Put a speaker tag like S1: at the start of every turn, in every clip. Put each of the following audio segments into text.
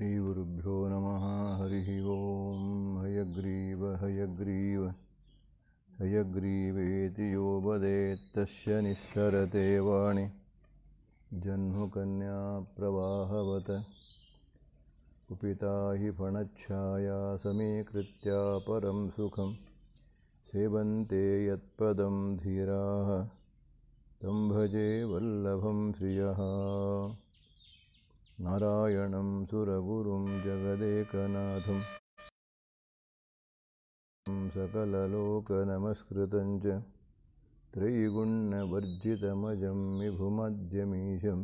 S1: श्रीगुरुभ्यो नमः हरिः ओं हयग्रीव हयग्रीव हयग्रीवेति योपदेत्तस्य निःसरते वाणि जह्नुकन्याप्रवाहवत कुपिता हि फणच्छाया समीकृत्या परं सुखं सेवन्ते यत्पदं धीराः तं भजे वल्लभं श्रियः नारायणं सुरगुरुं जगदेकनाथम् सकललोकनमस्कृतं च त्रैगुण्यवर्जितमजं विभुमध्यमीजं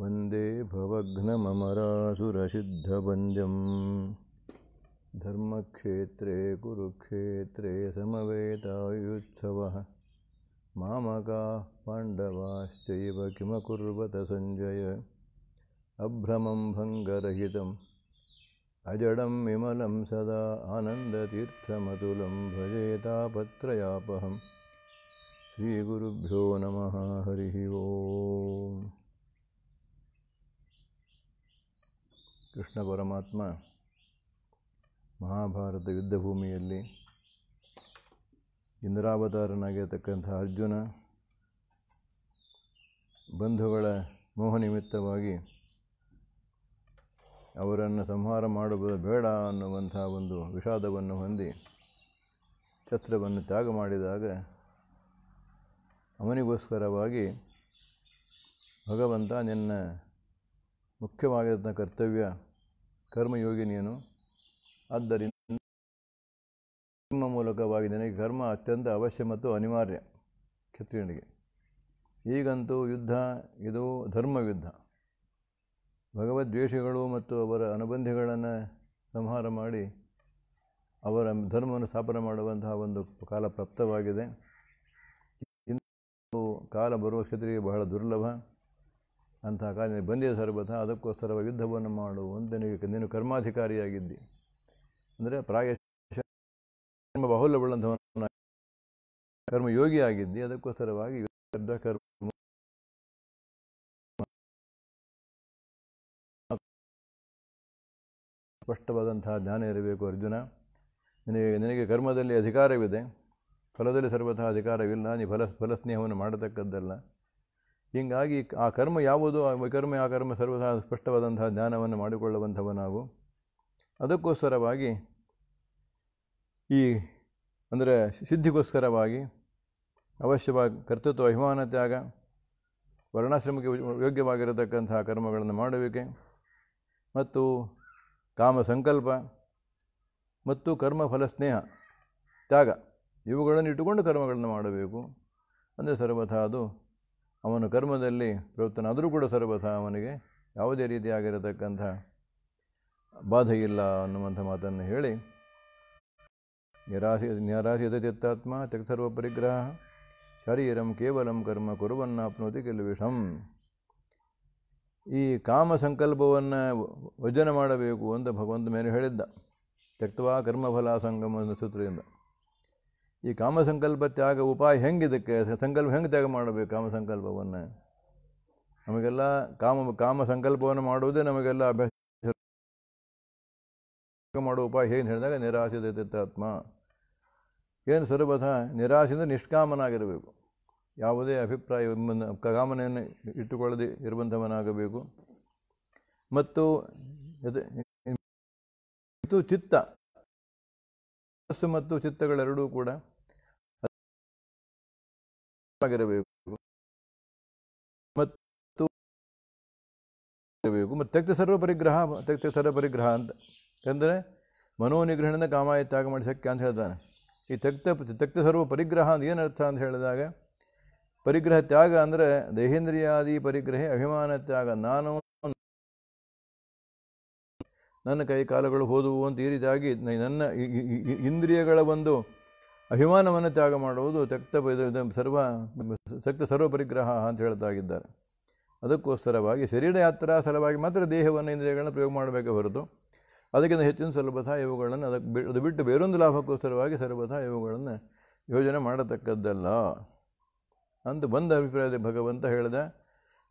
S1: वन्दे भवघ्नमरासुरसिद्धपञ्जं धर्मक्षेत्रे कुरुक्षेत्रे समवेतायुत्सवः मामकाः पाण्डवाश्चैव किमकुर्वत सञ्जय ಅಭ್ರಮಂ ಭಂಗರಹಿತ ಅಜಡಂ ವಿಮಲಂ ಸದಾ ಆನಂದತೀರ್ಥಮತುಲಂ ಭತಾಪತ್ರ ಶ್ರೀ ಗುರುಭ್ಯೋ ನಮಃ ಹರಿ ಓಂ ಕೃಷ್ಣ ಪರಮಾತ್ಮ ಮಹಾಭಾರತ ಯುದ್ಧಭೂಮಿಯಲ್ಲಿ ಇಂದ್ರಾವತಾರನಾಗಿರತಕ್ಕಂಥ ಅರ್ಜುನ ಬಂಧುಗಳ ಮೋಹ ನಿಮಿತ್ತವಾಗಿ ಅವರನ್ನು ಸಂಹಾರ ಮಾಡುವುದು ಬೇಡ ಅನ್ನುವಂಥ ಒಂದು ವಿಷಾದವನ್ನು ಹೊಂದಿ ಛತ್ರವನ್ನು ತ್ಯಾಗ ಮಾಡಿದಾಗ ಅವನಿಗೋಸ್ಕರವಾಗಿ ಭಗವಂತ ನಿನ್ನ ಮುಖ್ಯವಾಗಿರತಕ್ಕ ಕರ್ತವ್ಯ ಕರ್ಮಯೋಗಿನಿಯನು ಆದ್ದರಿಂದ ನಿಮ್ಮ ಮೂಲಕವಾಗಿ ನಿನಗೆ ಕರ್ಮ ಅತ್ಯಂತ ಅವಶ್ಯ ಮತ್ತು ಅನಿವಾರ್ಯ ಕ್ಷತ್ರಿಯನಿಗೆ ಈಗಂತೂ ಯುದ್ಧ ಇದು ಧರ್ಮಯುದ್ಧ ಭಗವದ್ವೇಷಗಳು ಮತ್ತು ಅವರ ಅನುಬಂಧಿಗಳನ್ನು ಸಂಹಾರ ಮಾಡಿ ಅವರ ಧರ್ಮವನ್ನು ಸ್ಥಾಪನೆ ಮಾಡುವಂತಹ ಒಂದು ಕಾಲ ಪ್ರಾಪ್ತವಾಗಿದೆ ಇಂದು ಕಾಲ ಬರುವ ಕ್ಷೇತ್ರಕ್ಕೆ ಬಹಳ ದುರ್ಲಭ ಅಂತಹ ಕಾಲ ಬಂದಿದೆ ಸರ್ವತಃ ಅದಕ್ಕೋಸ್ಕರ ಯುದ್ಧವನ್ನು ಮಾಡು ಒಂದನಿಗೆ ನೀನು ಕರ್ಮಾಧಿಕಾರಿಯಾಗಿದ್ದಿ ಅಂದರೆ ಪ್ರಾಯ ಕರ್ಮ
S2: ಕರ್ಮಯೋಗಿಯಾಗಿದ್ದಿ ಅದಕ್ಕೋಸ್ಕರವಾಗಿ ಯುದ್ಧ ಕರ್ಮ
S1: ಸ್ಪಷ್ಟವಾದಂತಹ ಜ್ಞಾನ ಇರಬೇಕು ಅರ್ಜುನ ನಿನಗೆ ನಿನಗೆ ಕರ್ಮದಲ್ಲಿ ಅಧಿಕಾರವಿದೆ ಫಲದಲ್ಲಿ ಸರ್ವತಃ ಅಧಿಕಾರವಿಲ್ಲ ನೀ ಫಲ ಫಲಸ್ನೇಹವನ್ನು ಮಾಡತಕ್ಕದ್ದಲ್ಲ ಹೀಗಾಗಿ ಆ ಕರ್ಮ ಯಾವುದು ಆ ಕರ್ಮ ಆ ಕರ್ಮ ಸರ್ವತಃ ಸ್ಪಷ್ಟವಾದಂತಹ ಜ್ಞಾನವನ್ನು ಮಾಡಿಕೊಳ್ಳುವಂಥವು ನಾವು ಅದಕ್ಕೋಸ್ಕರವಾಗಿ ಈ ಅಂದರೆ ಸಿದ್ಧಿಗೋಸ್ಕರವಾಗಿ ಅವಶ್ಯವಾಗಿ ಕರ್ತೃತ್ವ ಅಭಿಮಾನ ತ್ಯಾಗ ವರ್ಣಾಶ್ರಮಕ್ಕೆ ಯೋಗ್ಯವಾಗಿರತಕ್ಕಂತಹ ಕರ್ಮಗಳನ್ನು ಮಾಡುವಿಕೆ ಮತ್ತು ಕಾಮ ಸಂಕಲ್ಪ ಮತ್ತು ಕರ್ಮ ಫಲ ಸ್ನೇಹ ತ್ಯಾಗ ಇವುಗಳನ್ನು ಇಟ್ಟುಕೊಂಡು ಕರ್ಮಗಳನ್ನು ಮಾಡಬೇಕು ಅಂದರೆ ಸರ್ವಥ ಅದು ಅವನು ಕರ್ಮದಲ್ಲಿ ಪ್ರವೃತ್ತನಾದರೂ ಕೂಡ ಸರ್ವಥ ಅವನಿಗೆ ಯಾವುದೇ ರೀತಿಯಾಗಿರತಕ್ಕಂಥ ಬಾಧೆ ಇಲ್ಲ ಅನ್ನುವಂಥ ಮಾತನ್ನು ಹೇಳಿ ನಿರಾಶಿ ನಿರಾಶಿತ ಚಿತ್ತಾತ್ಮ ಸರ್ವ ಪರಿಗ್ರಹ ಶರೀರಂ ಕೇವಲಂ ಕರ್ಮ ಕುರುವನ್ನಾಪ್ನೋತಿ ಕೆಲವಿಷಂ ಈ ಕಾಮ ಸಂಕಲ್ಪವನ್ನು ವಜನ ಮಾಡಬೇಕು ಅಂತ ಭಗವಂತ ಮೇಲೆ ಹೇಳಿದ್ದ ತಕ್ತವಾ ಕರ್ಮಫಲ ಸಂಗಮ ಸೂತ್ರದಿಂದ ಈ ಕಾಮ ಸಂಕಲ್ಪ ತ್ಯಾಗ ಉಪಾಯ ಹೆಂಗಿದಕ್ಕೆ ಸಂಕಲ್ಪ ಹೆಂಗೆ ತ್ಯಾಗ ಮಾಡಬೇಕು ಕಾಮ ಸಂಕಲ್ಪವನ್ನು ನಮಗೆಲ್ಲ ಕಾಮ ಕಾಮ ಸಂಕಲ್ಪವನ್ನು ಮಾಡುವುದೇ ನಮಗೆಲ್ಲ ಅಭ್ಯಾಸ ಮಾಡುವ ಉಪಾಯ ಏನು ಹೇಳಿದಾಗ ನಿರಾಶೆ ಆತ್ಮ ಏನು ಸರ್ವಥ ನಿರಾಶೆಯಿಂದ ನಿಷ್ಕಾಮನಾಗಿರಬೇಕು ಯಾವುದೇ ಅಭಿಪ್ರಾಯ ಕಾಮನೆಯನ್ನು ಇಟ್ಟುಕೊಳ್ಳದೆ ಇರುವಂಥವನಾಗಬೇಕು ಮತ್ತು ಮತ್ತು
S2: ಚಿತ್ತ ಮತ್ತು ಚಿತ್ತಗಳೆರಡೂ ಕೂಡ ಆಗಿರಬೇಕು ಮತ್ತು
S1: ಮತ್ತು ತೆಕ್ತ ಸರ್ವ ಪರಿಗ್ರಹ ತಕ್ತ ಸರ್ವ ಪರಿಗ್ರಹ ಅಂತ ಅಂದರೆ ಮನೋನಿಗ್ರಹಣದ ಕಾಮಾಯ ತ್ಯಾಗ ಮಾಡಿ ಅಂತ ಹೇಳ್ತಾನೆ ಈ ತಕ್ತ ತಕ್ತ ಸರ್ವ ಪರಿಗ್ರಹ ಅಂತ ಏನರ್ಥ ಅಂತ ಹೇಳಿದಾಗ ಪರಿಗ್ರಹ ತ್ಯಾಗ ಅಂದರೆ ದೇಹೇಂದ್ರಿಯಾದಿ ಪರಿಗ್ರಹೆ ಅಭಿಮಾನ ತ್ಯಾಗ ನಾನು ನನ್ನ ಕೈ ಕಾಲಗಳು ಹೋದುವು ಅಂತ ಈ ರೀತಿಯಾಗಿ ನನ್ನ ಇಂದ್ರಿಯಗಳ ಒಂದು ಅಭಿಮಾನವನ್ನು ತ್ಯಾಗ ಮಾಡುವುದು ತಕ್ತ ಸರ್ವ ತಕ್ತ ಸರ್ವ ಪರಿಗ್ರಹ ಅಂತ ಹೇಳ್ತಾಗಿದ್ದಾರೆ ಅದಕ್ಕೋಸ್ಕರವಾಗಿ ಶರೀರ ಯಾತ್ರಾ ಸಲುವಾಗಿ ಮಾತ್ರ ದೇಹವನ್ನು ಇಂದ್ರಿಯಗಳನ್ನು ಪ್ರಯೋಗ ಮಾಡಬೇಕೆ ಹೊರತು ಅದಕ್ಕಿಂತ ಹೆಚ್ಚಿನ ಸರ್ವಥ ಇವುಗಳನ್ನು ಅದಕ್ಕೆ ಅದು ಬಿಟ್ಟು ಬೇರೊಂದು ಲಾಭಕ್ಕೋಸ್ಕರವಾಗಿ ಸರ್ವಥ ಇವುಗಳನ್ನು ಯೋಜನೆ ಮಾಡತಕ್ಕದ್ದಲ್ಲ ಅಂತ ಬಂದ ಅಭಿಪ್ರಾಯದ ಭಗವಂತ ಹೇಳಿದ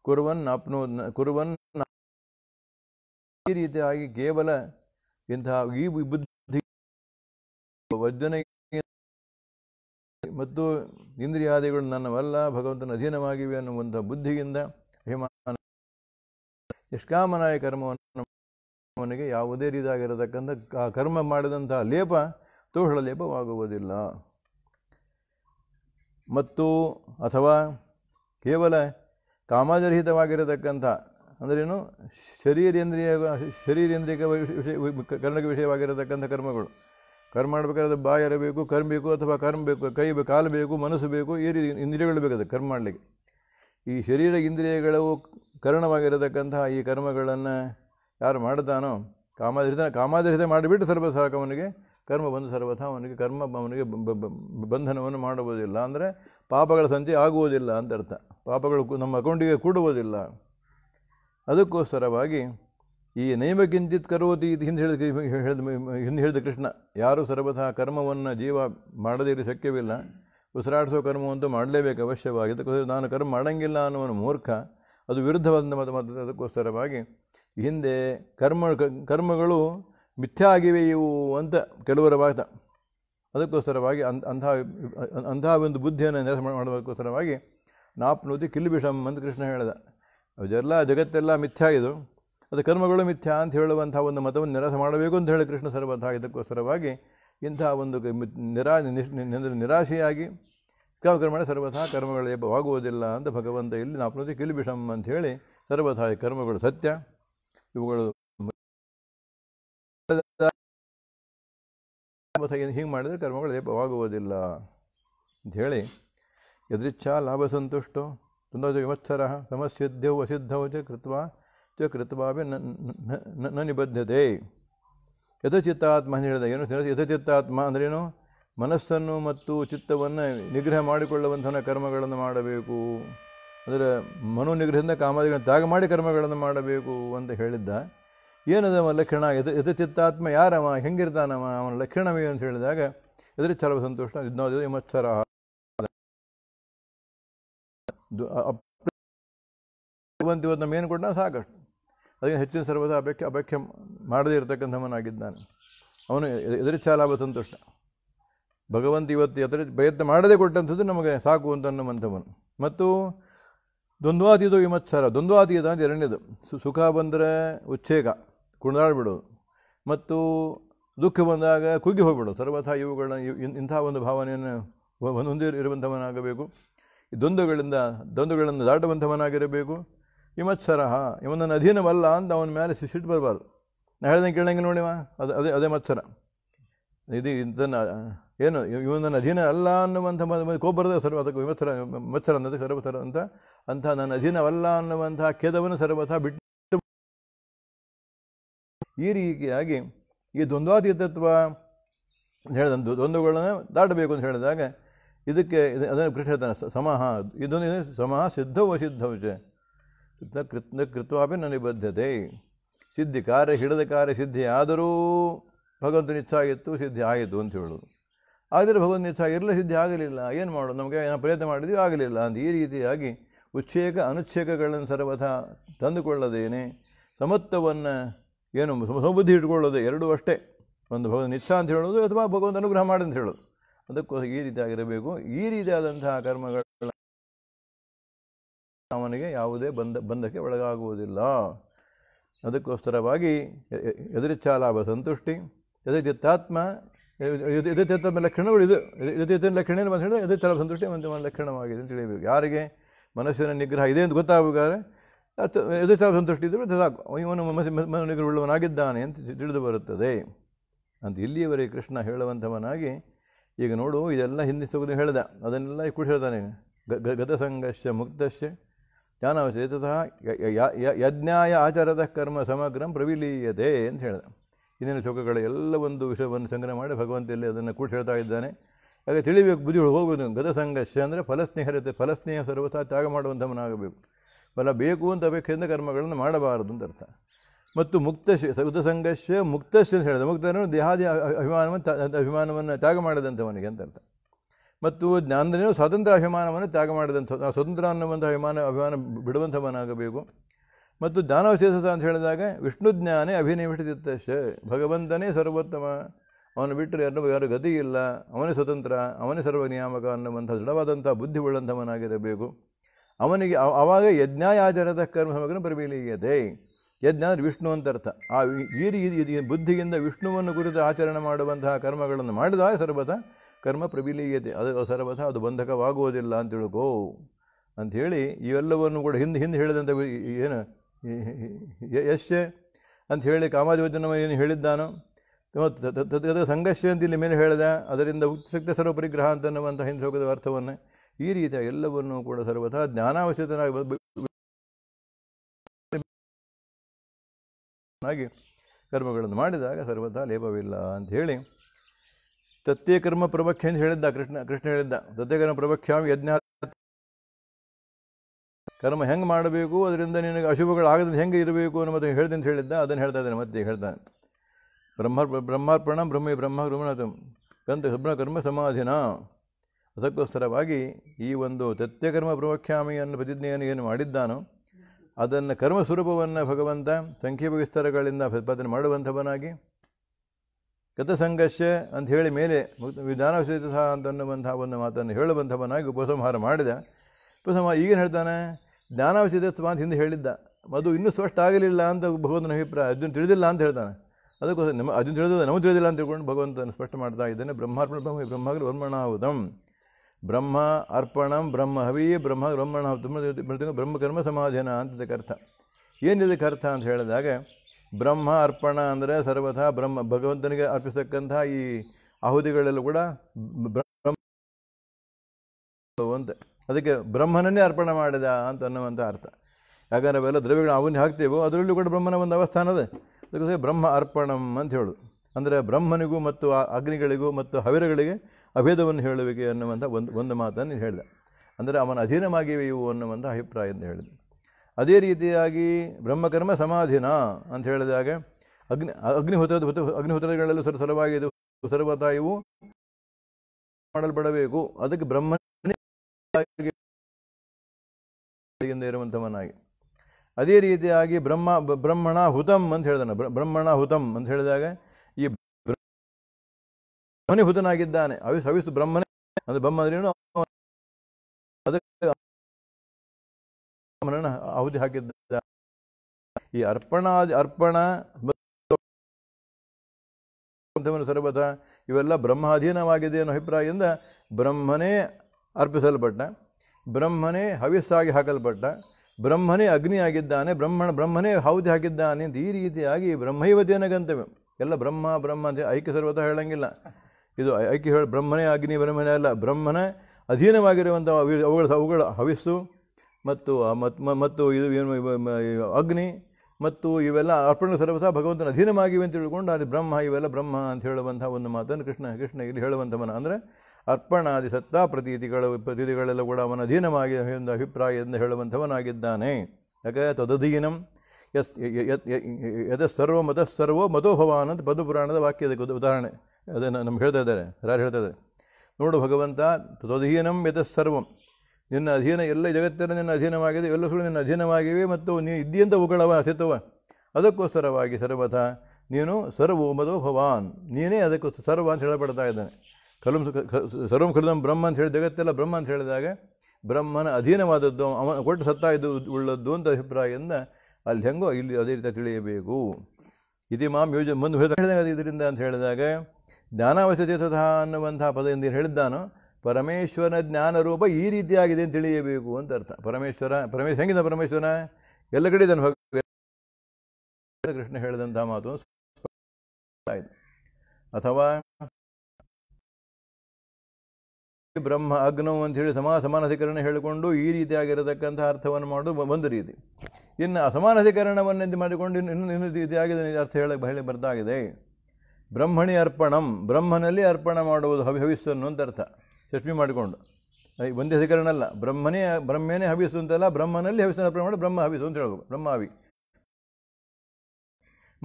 S1: ಕುರುವನ್ ಅಪ್ನೋ ಕುರುವನ್ ಈ ರೀತಿಯಾಗಿ ಕೇವಲ ಇಂತಹ ಈ ಬುದ್ಧಿ ವಜ್ಜನ ಮತ್ತು ಇಂದ್ರಿಯಾದಿಗಳು ನನ್ನವಲ್ಲ ಭಗವಂತನ ಅಧೀನವಾಗಿವೆ ಅನ್ನುವಂಥ ಬುದ್ಧಿಯಿಂದ ಅಭಿಮಾನ ನಿಷ್ಕಾಮನಾಯ ಕರ್ಮವನ್ನು ಅವನಿಗೆ ಯಾವುದೇ ರೀತಿಯಾಗಿರತಕ್ಕಂಥ ಆ ಕರ್ಮ ಮಾಡಿದಂತಹ ಲೇಪ ತೋಹಳ ಲೇಪವಾಗುವುದಿಲ್ಲ ಮತ್ತು ಅಥವಾ ಕೇವಲ ಕಾಮಾಜರಹಿತವಾಗಿರತಕ್ಕಂಥ ಅಂದ್ರೇನು ಶರೀರೇಂದ್ರಿಯ ಶರೀರೇಂದ್ರಿಯ ವಿಷಯ ಕರ್ಣಕ್ಕೆ ವಿಷಯವಾಗಿರತಕ್ಕಂಥ ಕರ್ಮಗಳು ಕರ್ಮ ಮಾಡಬೇಕಾದ್ರೆ ಬಾಯಿ ಇರಬೇಕು ಕರ್ಮ ಬೇಕು ಅಥವಾ ಕರ್ಮ ಬೇಕು ಕೈ ಕಾಲು ಬೇಕು ಮನಸ್ಸು ಬೇಕು ಈ ರೀತಿ ಇಂದ್ರಿಯಗಳು ಬೇಕಾದ ಕರ್ಮ ಮಾಡಲಿಕ್ಕೆ ಈ ಶರೀರ ಇಂದ್ರಿಯಗಳು ಕರ್ಣವಾಗಿರತಕ್ಕಂತಹ ಈ ಕರ್ಮಗಳನ್ನು ಯಾರು ಮಾಡ್ತಾನೋ ಕಾಮಾಧರಿತ ಕಾಮಾಧರಿತ ಮಾಡಿಬಿಟ್ಟು ಸರ್ವಸಾಕವನಿಗೆ ಕರ್ಮ ಬಂದು ಸರ್ವಥ ಅವನಿಗೆ ಕರ್ಮ ಅವನಿಗೆ ಬಂಧನವನ್ನು ಮಾಡುವುದಿಲ್ಲ ಅಂದರೆ ಪಾಪಗಳ ಸಂಚಿ ಆಗುವುದಿಲ್ಲ ಅಂತ ಅರ್ಥ ಪಾಪಗಳು ನಮ್ಮ ಅಕೌಂಟಿಗೆ ಕೂಡುವುದಿಲ್ಲ ಅದಕ್ಕೋಸ್ಕರವಾಗಿ ಈ ನೈವಕಿಂಚಿತ್ ಕರೋತಿ ಇದು ಹಿಂದೆ ಹೇಳಿದ ಹೇಳಿದ ಹಿಂದೆ ಹೇಳಿದ ಕೃಷ್ಣ ಯಾರೂ ಸರ್ವಥ ಕರ್ಮವನ್ನು ಜೀವ ಮಾಡದಿರಿ ಶಕ್ಯವಿಲ್ಲ ಉಸಿರಾಡಿಸೋ ಕರ್ಮವಂತೂ ಮಾಡಲೇಬೇಕು ಅವಶ್ಯವಾಗಿ ಅದಕ್ಕೋಸ್ಕರ ನಾನು ಕರ್ಮ ಮಾಡಂಗಿಲ್ಲ ಅನ್ನೋ ಮೂರ್ಖ ಅದು ವಿರುದ್ಧವಾದ ಮತ ಅದಕ್ಕೋಸ್ಕರವಾಗಿ ಹಿಂದೆ ಕರ್ಮ ಕರ್ಮಗಳು ಮಿಥ್ಯ ಇವು ಅಂತ ಕೆಲವರ ಭಾಗ ಅದಕ್ಕೋಸ್ಕರವಾಗಿ ಅಂಥ ಅಂಥ ಒಂದು ಬುದ್ಧಿಯನ್ನು ನೆಲೆಸ ಮಾಡೋದಕ್ಕೋಸ್ಕರವಾಗಿ ನಾಪ್ನೋತಿ ಕಿಲ್ಬಿಷಂ ಅಂತ ಕೃಷ್ಣ ಹೇಳಿದ ಅದೆಲ್ಲ ಜಗತ್ತೆಲ್ಲ ಮಿಥ್ಯ ಇದು ಅದು ಕರ್ಮಗಳು ಮಿಥ್ಯ ಅಂತ ಹೇಳುವಂಥ ಒಂದು ಮತವನ್ನು ನಿರಾಸ ಮಾಡಬೇಕು ಅಂತ ಹೇಳಿ ಕೃಷ್ಣ ಸರ್ವಥಾ ಇದಕ್ಕೋಸ್ಕರವಾಗಿ ಇಂಥ ಒಂದು ನಿರಾ ನಿಶ್ ನಿರಾಶೆಯಾಗಿ ಸರ್ವಥ ಸರ್ವಥಾ ಆಗುವುದಿಲ್ಲ ಅಂತ ಭಗವಂತ ಇಲ್ಲಿ ನಾಪ್ನೋತಿ ಕಿಲ್ಬಿಷಂ ಅಂತ ಹೇಳಿ ಸರ್ವಥಾ ಕರ್ಮಗಳು ಸತ್ಯ ಇವುಗಳು ಹಿಂಗೆ ಮಾಡಿದರೆ ಕರ್ಮಗಳು ಲೇಪವಾಗುವುದಿಲ್ಲ ಅಂಥೇಳಿ ಯದೃಚ್ಛಾ ಲಾಭ ಸಂತುಷ್ಟೋ ತುಂಬ ವಿಮತ್ಸರ ಸಮಸಿದ್ಧವು ಅಸಿದ್ಧವು ಚ ಕೃತ್ವ ಚ ಕೃತ್ವಾಪಿ ನ ನಿಬದ್ಧತೆ ಯಥಚಿತ್ತಾತ್ಮ ಅಂತ ಹೇಳಿದ ಏನು ಯಥಚಿತ್ತಾತ್ಮ ಅಂದ್ರೇನು ಮನಸ್ಸನ್ನು ಮತ್ತು ಚಿತ್ತವನ್ನು ನಿಗ್ರಹ ಮಾಡಿಕೊಳ್ಳುವಂತಹ ಕರ್ಮಗಳನ್ನು ಮಾಡಬೇಕು ಅಂದರೆ ಮನೋನಿಗ್ರಹದಿಂದ ಕಾಮಾದಿಗಳನ್ನು ತ್ಯಾಗ ಮಾಡಿ ಕರ್ಮಗಳನ್ನು ಮಾಡಬೇಕು ಅಂತ ಹೇಳಿದ್ದ ಏನದವ ಲಕ್ಷಣ ಎದು ಎದು ಚಿತ್ತಾತ್ಮ ಯಾರವ ಹೆಂಗಿರ್ತಾನವ ಅವನ ಲಕ್ಷಣವೇ ಅಂತ ಹೇಳಿದಾಗ ಎದುರು ಚಲವ ಸಂತೋಷ ಇದ್ನೋದು ವಿಮತ್ಸರ ಇವತ್ತು ಏನು ಕೊಟ್ಟ ಸಾಕಷ್ಟು ಅದಕ್ಕೆ ಹೆಚ್ಚಿನ ಸರ್ವದ ಅಪೇಕ್ಷೆ ಅಪೇಕ್ಷೆ ಮಾಡದೇ ಇರತಕ್ಕಂಥವನಾಗಿದ್ದಾನೆ ಅವನು ಎದುರು ಲಾಭ ಸಂತೋಷ ಭಗವಂತ ಇವತ್ತು ಎದುರ ಪ್ರಯತ್ನ ಮಾಡದೇ ಕೊಟ್ಟಂಥದ್ದು ನಮಗೆ ಸಾಕು ಅಂತ ಅನ್ನುವಂಥವನು ಮತ್ತು ದ್ವಂದ್ವಾತೀತ ವಿಮತ್ಸರ ದ್ವಂದ್ವಾತೀತ ಅಂತ ಎರಡನೇದು ಸುಖ ಬಂದರೆ ಉಚ್ಛೇಗ ಕುಣಿದಾಡ್ಬಿಡು ಮತ್ತು ದುಃಖ ಬಂದಾಗ ಕುಗ್ಗಿ ಹೋಗ್ಬಿಡು ಸರ್ವಥ ಇವುಗಳನ್ನ ಇಂಥ ಒಂದು ಭಾವನೆಯನ್ನು ಒಂದೊಂದೇ ಇರುವಂಥವನಾಗಬೇಕು ದ್ವಂದ್ವಗಳಿಂದ ದ್ವಂದ್ವಗಳನ್ನು ದಾಟುವಂಥವನಾಗಿರಬೇಕು ವಿಮತ್ಸರಹ ಇವನನ್ನು ಅಧೀನವಲ್ಲ ಅಂತ ಅವನ ಮೇಲೆ ಸಿಟ್ಟು ಬರಬಾರ್ದು ನಾ ಹೇಳ್ದಂಗೆ ಕೇಳಂಗೆ ನೋಡಿವ ಅದು ಅದೇ ಅದೇ ಮತ್ಸರ ಇದು ಇದನ್ನು ಏನು ಇವನನ್ನು ಅಧೀನ ಅಲ್ಲ ಅನ್ನುವಂಥ ಕೋಬ್ಬರದ ಸರ್ವ ಅದಕ್ಕೆ ವಿಮತ್ಸರ ಮತ್ಸರ ಅನ್ನೋದು ಸರ್ವಥರ ಅಂತ ಅಂಥ ನನ್ನ ಅಧೀನವಲ್ಲ ಅನ್ನುವಂಥ ಖೇದವನ್ನು ಸರ್ವಥ ಬಿಟ್ಟು ಈ ರೀತಿಯಾಗಿ ಈ ದ್ವಂದ್ವಾತೀತತ್ವ ಅಂತ ಹೇಳಿದ ದ್ವಂದ್ವಗಳನ್ನು ದಾಟಬೇಕು ಅಂತ ಹೇಳಿದಾಗ ಇದಕ್ಕೆ ಅದನ್ನು ಕೃಷ್ಣ ಸಮಹ ಇದೊಂದು ಸಮಹ ಸಿದ್ಧವ ಸಿದ್ಧವಚ ಕೃತ್ ಕೃತ್ವಾಪಿ ನನ್ನ ಬದ್ಧತೆ ಸಿದ್ಧಿ ಕಾರ್ಯ ಹಿಡಿದ ಕಾರ್ಯ ಸಿದ್ಧಿ ಆದರೂ ಭಗವಂತನ ಇಚ್ಛಾ ಇತ್ತು ಸಿದ್ಧಿ ಆಯಿತು ಅಂತ ಹೇಳೋದು ಆದರೆ ಭಗವಂತನ ಇಚ್ಛ ಇರಲಿ ಸಿದ್ಧಿ ಆಗಲಿಲ್ಲ ಏನು ಮಾಡೋದು ನಮಗೆ ಏನೋ ಪ್ರಯತ್ನ ಮಾಡಿದ್ವಿ ಆಗಲಿಲ್ಲ ಅಂತ ಈ ರೀತಿಯಾಗಿ ಉಚ್ಛೇಕ ಅನುಚ್ಛೇಕಗಳನ್ನು ಸರ್ವಥ ತಂದುಕೊಳ್ಳದೇನೆ ಸಮತ್ವವನ್ನು ಏನು ಸಮಬುದ್ಧಿ ಇಟ್ಕೊಳ್ಳೋದು ಎರಡೂ ಅಷ್ಟೇ ಒಂದು ಭಗವಂತ ನಿಶ್ಚ ಅಂತ ಹೇಳೋದು ಅಥವಾ ಭಗವಂತ ಅನುಗ್ರಹ ಮಾಡಿ ಅಂತ ಹೇಳೋದು ಅದಕ್ಕೋಸ್ಕರ ಈ ರೀತಿಯಾಗಿರಬೇಕು ಈ ರೀತಿಯಾದಂತಹ ಕರ್ಮಗಳ ಅವನಿಗೆ ಯಾವುದೇ ಬಂಧ ಬಂಧಕ್ಕೆ ಒಳಗಾಗುವುದಿಲ್ಲ ಅದಕ್ಕೋಸ್ಕರವಾಗಿ ಎದುರಿಚ್ಛಾ ಲಾಭ ಸಂತುಷ್ಟಿ ಎದುರಿಚಿತ್ತಾತ್ಮ ಎದುರಿಚಿತ್ತಾತ್ಮ ಲಕ್ಷಣಗಳು ಇದು ಎದುರಿಚಿತ್ತ ಲಕ್ಷಣ ಏನು ಅಂತ ಹೇಳಿದ್ರೆ ಎದುರಿಚ್ಛಾ ಲಾಭ ಸಂತುಷ್ಟಿ ಒಂದು ಲಕ್ಷಣವಾಗಿದೆ ಅಂತ ತಿಳಿಯಬೇಕು ಯಾರಿಗೆ ಮನಸ್ಸಿನ ನಿಗ್ರಹ ಇದೆ ಅಂತ ಗೊತ್ತಾಗಬೇಕಾದ್ರೆ ಅಥ ಯಥೇಚ್ಛ ಸಂತುಷ್ಟಿ ಇದ್ದರೆ ಸಾಕು ಇವನು ಮನಸ್ಸಿಗೆ ಅಂತ ತಿಳಿದು ಬರುತ್ತದೆ ಅಂತ ಇಲ್ಲಿಯವರೆಗೆ ಕೃಷ್ಣ ಹೇಳುವಂಥವನಾಗಿ ಈಗ ನೋಡು ಇದೆಲ್ಲ ಹಿಂದಿ ಹಿಂದಿಸುವುದು ಹೇಳಿದ ಅದನ್ನೆಲ್ಲ ಕೂಡ ಹೇಳ್ತಾನೆ ಗತಸಂಗಶ್ಯ ಮುಕ್ತಶ್ಯ ಜ್ಞಾನವಶ್ಯ ಸಹ ಯಜ್ಞಾಯ ಆಚಾರದ ಕರ್ಮ ಸಮಗ್ರಂ ಪ್ರವಿಲೀಯತೆ ಅಂತ ಹೇಳಿದ ಇಂದಿನ ಶೋಕಗಳ ಎಲ್ಲ ಒಂದು ವಿಷಯವನ್ನು ಸಂಗ್ರಹ ಮಾಡಿ ಭಗವಂತಲ್ಲಿ ಅದನ್ನು ಕೂಡ ಹೇಳ್ತಾ ಇದ್ದಾನೆ ಹಾಗೆ ತಿಳಿಬೇಕು ಬುದ್ಧಿ ಹೋಗ್ಬೋದು ಗತಸಂಗಶ್ಯ ಅಂದರೆ ಫಲಸ್ನೇಹರತೆ ಫಲಸ್ನೇಹ ಸರ್ವತಾ ತ್ಯಾಗ ಮಾಡುವಂಥವನಾಗಬೇಕು ಬಲ ಬೇಕು ಅಂತ ಅಪೇಕ್ಷೆಯಿಂದ ಕರ್ಮಗಳನ್ನು ಮಾಡಬಾರದು ಅಂತ ಅರ್ಥ ಮತ್ತು ಮುಕ್ತ ಸೌತ ಸಂಘರ್ಷ ಮುಕ್ತಶ್ ಅಂತ ಹೇಳಿದ ಮುಕ್ತನು ದೇಹಾದಿ ಅಭಿಮಾನವನ್ನು ಅಭಿಮಾನವನ್ನು ತ್ಯಾಗ ಮಾಡಿದಂಥವನಿಗೆ ಅಂತ ಅರ್ಥ ಮತ್ತು ಜ್ಞಾನದನು ಸ್ವಾತಂತ್ರ್ಯ ಅಭಿಮಾನವನ್ನು ತ್ಯಾಗ ಮಾಡಿದಂಥ ಸ್ವತಂತ್ರ ಅನ್ನುವಂಥ ಅಭಿಮಾನ ಅಭಿಮಾನ ಬಿಡುವಂಥವನಾಗಬೇಕು ಮತ್ತು ಜ್ಞಾನವಶೇಷ ಅಂತ ಹೇಳಿದಾಗ ವಿಷ್ಣು ಜ್ಞಾನೇ ಅಭಿನಿವಿಷ್ಟಿತಶ್ಚ ಭಗವಂತನೇ ಸರ್ವೋತ್ತಮ ಅವನು ಬಿಟ್ಟರೆ ಯಾರು ಯಾರು ಗತಿ ಇಲ್ಲ ಅವನೇ ಸ್ವತಂತ್ರ ಅವನೇ ಸರ್ವನಿಯಾಮಕ ಅನ್ನುವಂಥ ದೃಢವಾದಂಥ ಬುದ್ಧಿ ಉಳ್ಳಂಥವನಾಗಿರಬೇಕು ಅವನಿಗೆ ಆವಾಗ ಕರ್ಮ ಕರ್ಮಗಳನ್ನು ಬರಬೇಲಿಯದೆ ಯಜ್ಞ ಅಂದರೆ ವಿಷ್ಣು ಅಂತ ಅರ್ಥ ಆ ಈ ರೀತಿ ಬುದ್ಧಿಯಿಂದ ವಿಷ್ಣುವನ್ನು ಕುರಿತು ಆಚರಣೆ ಮಾಡುವಂತಹ ಕರ್ಮಗಳನ್ನು ಮಾಡಿದಾಗ ಸರ್ವಥ ಕರ್ಮ ಪ್ರಬಿಲೀಯತೆ ಅದು ಸರ್ವಥ ಅದು ಬಂಧಕವಾಗುವುದಿಲ್ಲ ಅಂತ ತಿಳ್ಕೋ ಅಂಥೇಳಿ ಇವೆಲ್ಲವನ್ನು ಕೂಡ ಹಿಂದೆ ಹಿಂದೆ ಹೇಳಿದಂಥ ಏನು ಯಶ್ ಅಂತ ಹೇಳಿ ಕಾಮಾಧಿವಚನವ ಏನು ಹೇಳಿದ್ದಾನೋ ಮತ್ತು ಸಂಘರ್ಷ ಅಂತ ಇಲ್ಲಿ ಮೇಲೆ ಹೇಳಿದೆ ಅದರಿಂದ ಉಕ್ತಶಕ್ತ ಸರ್ವಪರಿಗ್ರಹ ಅಂತನ್ನುವಂಥ ಹಿಂದೆ ಹೋಗದ ಅರ್ಥವನ್ನು ಈ ರೀತಿಯ ಎಲ್ಲವನ್ನು ಕೂಡ ಸರ್ವಥಾ ಜ್ಞಾನಾವಶ್ಯತನಾಗಿ ಕರ್ಮಗಳನ್ನು ಮಾಡಿದಾಗ ಸರ್ವಥಾ ಲೇಪವಿಲ್ಲ ಅಂತ ಹೇಳಿ ತತ್ತೇ ಕರ್ಮ ಪ್ರಭಕ್ಷ ಎಂದು ಹೇಳಿದ್ದ ಕೃಷ್ಣ ಕೃಷ್ಣ ಹೇಳಿದ್ದ ತತ್ಯಕರ್ಮ ಕರ್ಮ ಯಜ್ಞ ಕರ್ಮ ಹೆಂಗೆ ಮಾಡಬೇಕು ಅದರಿಂದ ನಿನಗೆ ಆಗದ ಹೆಂಗೆ ಇರಬೇಕು ಅನ್ನೋದು ಹೇಳಿದೆ ಅಂತ ಹೇಳಿದ್ದ ಅದನ್ನು ಹೇಳ್ತಾ ಇದ್ದಾನೆ ಮತ್ತೆ ಹೇಳ್ತಾನೆ ಬ್ರಹ್ಮ ಬ್ರಹ್ಮಾರ್ಪಣ ಬ್ರಹ್ಮ ಬ್ರಹ್ಮ ಗೃಹಣ ಕಂತ ಕರ್ಮ ಸಮಾಧಿನ ಅದಕ್ಕೋಸ್ಕರವಾಗಿ ಈ ಒಂದು ತತ್ಯಕರ್ಮ ಪ್ರಮುಖ್ಯಾಮಿಯನ್ನು ಪ್ರತಿಜ್ಞೆಯನ್ನು ಏನು ಮಾಡಿದ್ದಾನೋ ಅದನ್ನು ಕರ್ಮ ಸ್ವರೂಪವನ್ನು ಭಗವಂತ ಸಂಕೀಪ ವಿಸ್ತಾರಗಳಿಂದ ಪ್ರತಿಪಾದನೆ ಮಾಡುವಂಥವನಾಗಿ ಗತಸಂಘರ್ಷ ಅಂತ ಹೇಳಿ ಮೇಲೆ ವಿಧಾನ ಸಹ ಅಂತನ್ನುವಂಥ ಒಂದು ಮಾತನ್ನು ಹೇಳುವಂಥವನಾಗಿ ಉಪಸಂಹಾರ ಮಾಡಿದ ಉಪಸಂಹಾರ ಈಗೇನು ಹೇಳ್ತಾನೆ ಜ್ಞಾನವಿಸಿತತ್ವ ಅಂತ ಹಿಂದೆ ಹೇಳಿದ್ದ ಅದು ಇನ್ನೂ ಸ್ಪಷ್ಟ ಆಗಲಿಲ್ಲ ಅಂತ ಭಗವಂತನ ಅಭಿಪ್ರಾಯ ಅದನ್ನು ತಿಳಿದಿಲ್ಲ ಅಂತ ಹೇಳ್ತಾನೆ ಅದಕ್ಕೋಸ್ಕರ ನಮ್ಮ ಅದನ್ನು ತಿಳಿದ ನಮಗೆ ತಿಳಿದಿಲ್ಲ ಅಂತ ತಿಳ್ಕೊಂಡು ಭಗವಂತನ ಸ್ಪಷ್ಟ ಮಾಡ್ತಾ ಇದ್ದಾನೆ ಬ್ರಹ್ಮಾರ್ಪಣ ಬ್ರಹ್ಮ ಬ್ರಹ್ಮಗ್ರ ಬ್ರಹ್ಮ ಅರ್ಪಣಂ ಬ್ರಹ್ಮ ಹವಿ ಬ್ರಹ್ಮ ಬ್ರಹ್ಮಣ ಬ್ರಹ್ಮಕರ್ಮ ಸಮಾಧಾನ ಅಂತ ಇದಕ್ಕೆ ಅರ್ಥ ಏನಿದಕ್ಕೆ ಅರ್ಥ ಅಂತ ಹೇಳಿದಾಗ ಬ್ರಹ್ಮ ಅರ್ಪಣ ಅಂದರೆ ಸರ್ವಥಾ ಬ್ರಹ್ಮ ಭಗವಂತನಿಗೆ ಅರ್ಪಿಸತಕ್ಕಂಥ ಈ ಆಹುತಿಗಳೆಲ್ಲ ಕೂಡ ಬ್ರಹ್ಮ ಅಂತ ಅದಕ್ಕೆ ಬ್ರಹ್ಮನನ್ನೇ ಅರ್ಪಣ ಮಾಡಿದ ಅಂತ ಅನ್ನುವಂಥ ಅರ್ಥ ಯಾಕಂದರೆ ಅವೆಲ್ಲ ದ್ರವ್ಯಗಳು ಅವನ್ನ ಹಾಕ್ತೇವೋ ಅದರಲ್ಲೂ ಕೂಡ ಬ್ರಹ್ಮನ ಒಂದು ಅವಸ್ಥಾನದೇ ಅದಕ್ಕೆ ಬ್ರಹ್ಮ ಅರ್ಪಣಂ ಅಂತ ಹೇಳೋದು ಅಂದರೆ ಬ್ರಹ್ಮನಿಗೂ ಮತ್ತು ಆ ಅಗ್ನಿಗಳಿಗೂ ಮತ್ತು ಹವಿರಗಳಿಗೆ ಅಭೇದವನ್ನು ಹೇಳುವಿಕೆ ಅನ್ನುವಂಥ ಒಂದು ಒಂದು ಮಾತನ್ನು ಹೇಳಿದೆ ಅಂದರೆ ಅವನ ಅಧೀನವಾಗಿವೆ ಇವು ಅನ್ನುವಂಥ ಅಭಿಪ್ರಾಯ ಎಂದು ಹೇಳಿದೆ ಅದೇ ರೀತಿಯಾಗಿ ಬ್ರಹ್ಮಕರ್ಮ ಸಮಾಧೀನ ಅಂತ ಹೇಳಿದಾಗ ಅಗ್ನಿ ಅಗ್ನಿಹುತದ ಹುತ ಸರ್ ಸರ ಇದು ಸರ್ವತಾ ಇವು ಮಾಡಲ್ಪಡಬೇಕು ಅದಕ್ಕೆ ಬ್ರಹ್ಮ ಇರುವಂಥವನಾಗಿ ಅದೇ ರೀತಿಯಾಗಿ ಬ್ರಹ್ಮ ಬ್ರಹ್ಮಣ ಹುತಂ ಅಂತ ಹೇಳಿದಾನೆ ಬ್ರಹ್ಮಣ ಹುತಂ ಅಂತ ಹೇಳಿದಾಗ ಅವನೇ ಹುತನಾಗಿದ್ದಾನೆ ಅವಿಸ್ ಹವಿಸ್ ಬ್ರಹ್ಮನೇ ಅದು ಬ್ರಹ್ಮ ಅಂದ್ರೇನು
S2: ಅದಕ್ಕೆ ಹಾಕಿದ್ದ
S1: ಈ ಅರ್ಪಣಾದಿ ಅರ್ಪಣ ಸರ್ವಥ ಇವೆಲ್ಲ ಬ್ರಹ್ಮಾಧೀನವಾಗಿದೆ ಅನ್ನೋ ಅಭಿಪ್ರಾಯದಿಂದ ಬ್ರಹ್ಮನೇ ಅರ್ಪಿಸಲ್ಪಟ್ಟ ಬ್ರಹ್ಮನೇ ಹವಿಸ್ಸಾಗಿ ಹಾಕಲ್ಪಟ್ಟ ಬ್ರಹ್ಮನೇ ಅಗ್ನಿಯಾಗಿದ್ದಾನೆ ಬ್ರಹ್ಮಣ ಬ್ರಹ್ಮನೇ ಹೌದಿ ಹಾಕಿದ್ದಾನೆ ಅಂತ ಈ ರೀತಿಯಾಗಿ ಬ್ರಹ್ಮೈವತೇನ ಗಂತವ್ಯ ಎಲ್ಲ ಬ್ರಹ್ಮ ಬ್ರಹ್ಮ ಐಕ್ಯ ಸರ್ವತ ಹೇಳಂಗಿಲ್ಲ ಇದು ಐಕ್ಯ ಹೇಳಿ ಬ್ರಹ್ಮನೇ ಅಗ್ನಿ ಬ್ರಹ್ಮನೇ ಅಲ್ಲ ಬ್ರಹ್ಮನೇ ಅಧೀನವಾಗಿರುವಂಥ ಅವುಗಳ ಅವುಗಳ ಹವಿಸ್ಸು ಮತ್ತು ಮತ್ತು ಇದು ಏನು ಅಗ್ನಿ ಮತ್ತು ಇವೆಲ್ಲ ಅರ್ಪಣೆ ಸರ್ವಥ ಭಗವಂತನ ಅಧೀನವಾಗಿವೆ ಅಂತ ತಿಳ್ಕೊಂಡು ಅದು ಬ್ರಹ್ಮ ಇವೆಲ್ಲ ಬ್ರಹ್ಮ ಅಂತ ಹೇಳುವಂಥ ಒಂದು ಮಾತನ್ನು ಕೃಷ್ಣ ಕೃಷ್ಣ ಇಲ್ಲಿ ಹೇಳುವಂಥವನ ಅಂದರೆ ಅರ್ಪಣಾದಿ ಸತ್ತಾ ಪ್ರತೀತಿಗಳು ಪ್ರತೀತಿಗಳೆಲ್ಲ ಕೂಡ ಅವನ ಅಧೀನವಾಗಿ ಎಂದು ಹೇಳುವಂಥವನಾಗಿದ್ದಾನೆ ಯಾಕೆ ತದಧೀನಂ ಎಸ್ ಯದ ಸರ್ವ ಮತಃ ಸರ್ವೋ ಅಂತ ಪದ್ಮಪುರಾಣದ ವಾಕ್ಯದ ಉದಾಹರಣೆ ಅದನ್ನು ನಮ್ಗೆ ಹೇಳ್ತಾ ಇದ್ದಾರೆ ಯಾರು ಹೇಳ್ತಾ ಇದ್ದಾರೆ ನೋಡು ಭಗವಂತ ತದಧೀನಂ ಸರ್ವಂ ನಿನ್ನ ಅಧೀನ ಎಲ್ಲ ಜಗತ್ತೆಲ್ಲ ನಿನ್ನ ಅಧೀನವಾಗಿದೆ ಎಲ್ಲ ಸುಳ್ಳು ನಿನ್ನ ಅಧೀನವಾಗಿವೆ ಮತ್ತು ನೀ ಇದ್ಯಂತ ಉಗಳವ ಅಸಿತವ ಅದಕ್ಕೋಸ್ಕರವಾಗಿ ಸರ್ವಥ ನೀನು ಸರ್ವೋಮದೋ ಭವಾನ್ ನೀನೇ ಅದಕ್ಕೋಸ್ಕರ ಸರ್ವ ಅಂತ ಹೇಳಪಡ್ತಾ ಇದ್ದಾನೆ ಕಲಂ ಸರ್ವಂ ಕಲಂ ಬ್ರಹ್ಮ ಅಂತ ಹೇಳಿ ಜಗತ್ತೆಲ್ಲ ಬ್ರಹ್ಮ ಅಂತ ಹೇಳಿದಾಗ ಬ್ರಹ್ಮನ ಅಧೀನವಾದದ್ದು ಅವನ ಕೊಟ್ಟು ಸತ್ತಾ ಇದ್ದು ಉಳ್ಳದ್ದು ಅಂತ ಅಭಿಪ್ರಾಯದಿಂದ ಅಲ್ಲಿ ಹೆಂಗೋ ಇಲ್ಲಿ ಅದೇ ರೀತಿ ತಿಳಿಯಬೇಕು ಇದೇ ಮಾಮ್ ಯೋಜನೆ ಮುಂದೆ ಹೇಳಿದಾಗ ಇದರಿಂದ ಅಂತ ಹೇಳಿದಾಗ ಜ್ಞಾನವಸತಿ ತಥಾ ಅನ್ನುವಂಥ ಪದದಿಂದ ಏನು ಹೇಳಿದ್ದಾನೋ ಪರಮೇಶ್ವರನ ರೂಪ ಈ ರೀತಿಯಾಗಿದೆ ಅಂತ ತಿಳಿಯಬೇಕು ಅಂತ ಅರ್ಥ ಪರಮೇಶ್ವರ ಪರಮೇಶ್ವರ ಹೆಂಗಿದೆ ಪರಮೇಶ್ವರ ಎಲ್ಲ ಕಡೆ ಇದನ್ನು ಕೃಷ್ಣ ಹೇಳಿದಂಥ ಮಾತು ಆಯಿತು ಅಥವಾ ಬ್ರಹ್ಮ ಅಂತ ಹೇಳಿ ಸಮಾನ ಸಮಾನಧಿಕರಣ ಹೇಳಿಕೊಂಡು ಈ ರೀತಿಯಾಗಿರತಕ್ಕಂಥ ಅರ್ಥವನ್ನು ಮಾಡೋದು ಒಂದು ರೀತಿ ಇನ್ನು ಅಸಮಾನಧೀಕರಣವನ್ನೆಂದು ಮಾಡಿಕೊಂಡು ಇನ್ನು ಇನ್ನೂ ರೀತಿಯಾಗಿದೆ ಅರ್ಥ ಹೇಳಕ್ಕೆ ಬಹಳ ಬರ್ತಾಗಿದೆ ಬ್ರಹ್ಮಣಿ ಅರ್ಪಣಂ ಬ್ರಹ್ಮನಲ್ಲಿ ಅರ್ಪಣ ಮಾಡುವುದು ಹವಿ ಹವಿಸ್ಸನ್ನು ಅಂತ ಅರ್ಥ ಚಟ್ನಿ ಮಾಡಿಕೊಂಡು ಒಂದೇ ಅಲ್ಲ ಬ್ರಹ್ಮನೇ ಬ್ರಹ್ಮೇನೇ ಹವಿಸು ಅಂತಲ್ಲ ಬ್ರಹ್ಮನಲ್ಲಿ ಹವಿಸ್ಸನ್ನು ಅರ್ಪಣೆ ಮಾಡಿ ಬ್ರಹ್ಮ ಹವಿಸು ಅಂತ ಬ್ರಹ್ಮ ಬ್ರಹ್ಮಾವಿ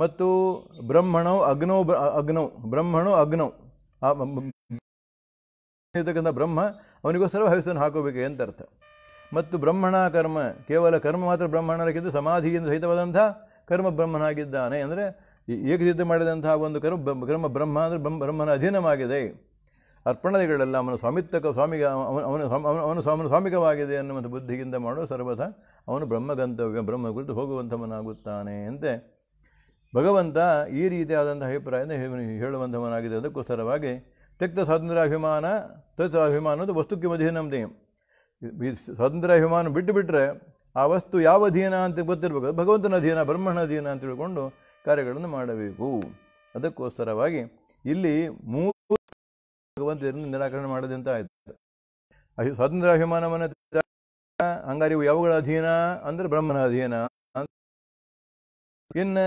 S1: ಮತ್ತು ಬ್ರಹ್ಮಣವು ಅಗ್ನೌ ಅಗ್ನೌ ಬ್ರಹ್ಮಣು ಅಗ್ನೌ ಇರ್ತಕ್ಕಂಥ ಬ್ರಹ್ಮ ಅವನಿಗೋಸ್ಕರ ಹವಿಸನ್ನು ಹಾಕೋಬೇಕು ಅಂತ ಅರ್ಥ ಮತ್ತು ಬ್ರಹ್ಮಣ ಕರ್ಮ ಕೇವಲ ಕರ್ಮ ಮಾತ್ರ ಬ್ರಹ್ಮಣಕ್ಕಿಂತ ಸಮಾಧಿಯಿಂದ ಸಹಿತವಾದಂಥ ಕರ್ಮ ಬ್ರಹ್ಮನಾಗಿದ್ದಾನೆ ಅಂದರೆ ಏಕಸಿದ್ಧ ಮಾಡಿದಂತಹ ಒಂದು ಕರ್ಮ ಬ್ರಹ್ಮ ಬ್ರಹ್ಮ ಅಂದರೆ ಬ್ರಹ್ಮನ ಅಧೀನವಾಗಿದೆ ಅರ್ಪಣೆಗಳೆಲ್ಲ ಅವನ ಸ್ವಾಮಿತ್ವಕ ಸ್ವಾಮಿಗ ಅವನು ಅವನು ಅವನು ಸ್ವಾಮಿಕವಾಗಿದೆ ಅನ್ನುವಂಥ ಬುದ್ಧಿಗಿಂತ ಮಾಡುವ ಸರ್ವಥ ಅವನು ಬ್ರಹ್ಮ ಬ್ರಹ್ಮಗಂತವ್ಯ ಬ್ರಹ್ಮ ಕುರಿತು ಹೋಗುವಂಥವನಾಗುತ್ತಾನೆ ಅಂತೆ ಭಗವಂತ ಈ ರೀತಿಯಾದಂಥ ಅಭಿಪ್ರಾಯನ ಹೇಳುವಂಥವನಾಗಿದೆ ಅದಕ್ಕೋಸ್ಕರವಾಗಿ ತಕ್ತ ಸ್ವಾತಂತ್ರ್ಯಾಭಿಮಾನ ತತ್ ಅಭಿಮಾನ ಅದು ವಸ್ತುಕ್ಕೆ ಈ ಸ್ವಾತಂತ್ರ್ಯಾಭಿಮಾನ ಬಿಟ್ಟು ಬಿಟ್ಟರೆ ಆ ವಸ್ತು ಯಾವ ಅಧೀನ ಅಂತ ಗೊತ್ತಿರಬೇಕು ಭಗವಂತನ ಅಧೀನ ಬ್ರಹ್ಮನ ಅಧೀನ ಅಂತ ತಿಳ್ಕೊಂಡು ಕಾರ್ಯಗಳನ್ನು ಮಾಡಬೇಕು ಅದಕ್ಕೋಸ್ಕರವಾಗಿ ಇಲ್ಲಿ ಮೂರು ಭಗವಂತರನ್ನು ನಿರಾಕರಣೆ ಮಾಡದಂತ ಆಯಿತು ಸ್ವಾತಂತ್ರ್ಯ ಅಭಿಮಾನವನ್ನು ಹಂಗಾರಿ ಯಾವಗಳ ಅಧೀನ ಅಂದ್ರೆ ಬ್ರಹ್ಮನ ಅಧೀನ
S2: ಇನ್ನು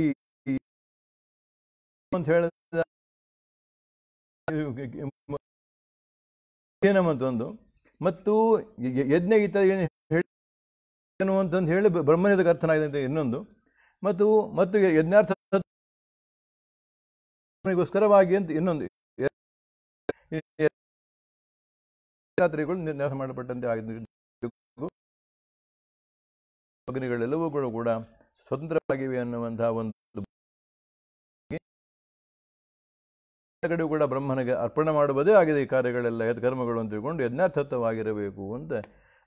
S2: ಈ ಅಂತ ಹೇಳಿದ
S1: ಮತ್ತೊಂದು ಮತ್ತು ಯಜ್ಞ ಏನು ಏನು ಅಂತಂದು ಹೇಳಿ ಬ್ರಹ್ಮನಿಗೆ ಅರ್ಥನಾಗಿದೆ ಅಂತ ಇನ್ನೊಂದು ಮತ್ತು ಮತ್ತು
S2: ಯಜ್ಞಾರ್ಥಗೋಸ್ಕರವಾಗಿ ಅಂತ ಇನ್ನೊಂದು ಜಾತ್ರೆಗಳು ನಿರ್ನ್ಯಾಸ ಮಾಡಲ್ಪಟ್ಟಂತೆ
S1: ಅಗ್ನಿಗಳೆಲ್ಲವೂ ಕೂಡ ಸ್ವತಂತ್ರವಾಗಿವೆ ಅನ್ನುವಂತಹ ಒಂದು ಕಡೆ ಕೂಡ ಬ್ರಹ್ಮನಿಗೆ ಅರ್ಪಣೆ ಮಾಡುವುದೇ ಆಗಿದೆ ಈ ಕಾರ್ಯಗಳೆಲ್ಲ ಕರ್ಮಗಳು ಅಂತ ತಿಳ್ಕೊಂಡು ಯಜ್ಞಾರ್ಥತ್ವವಾಗಿರಬೇಕು ಅಂತ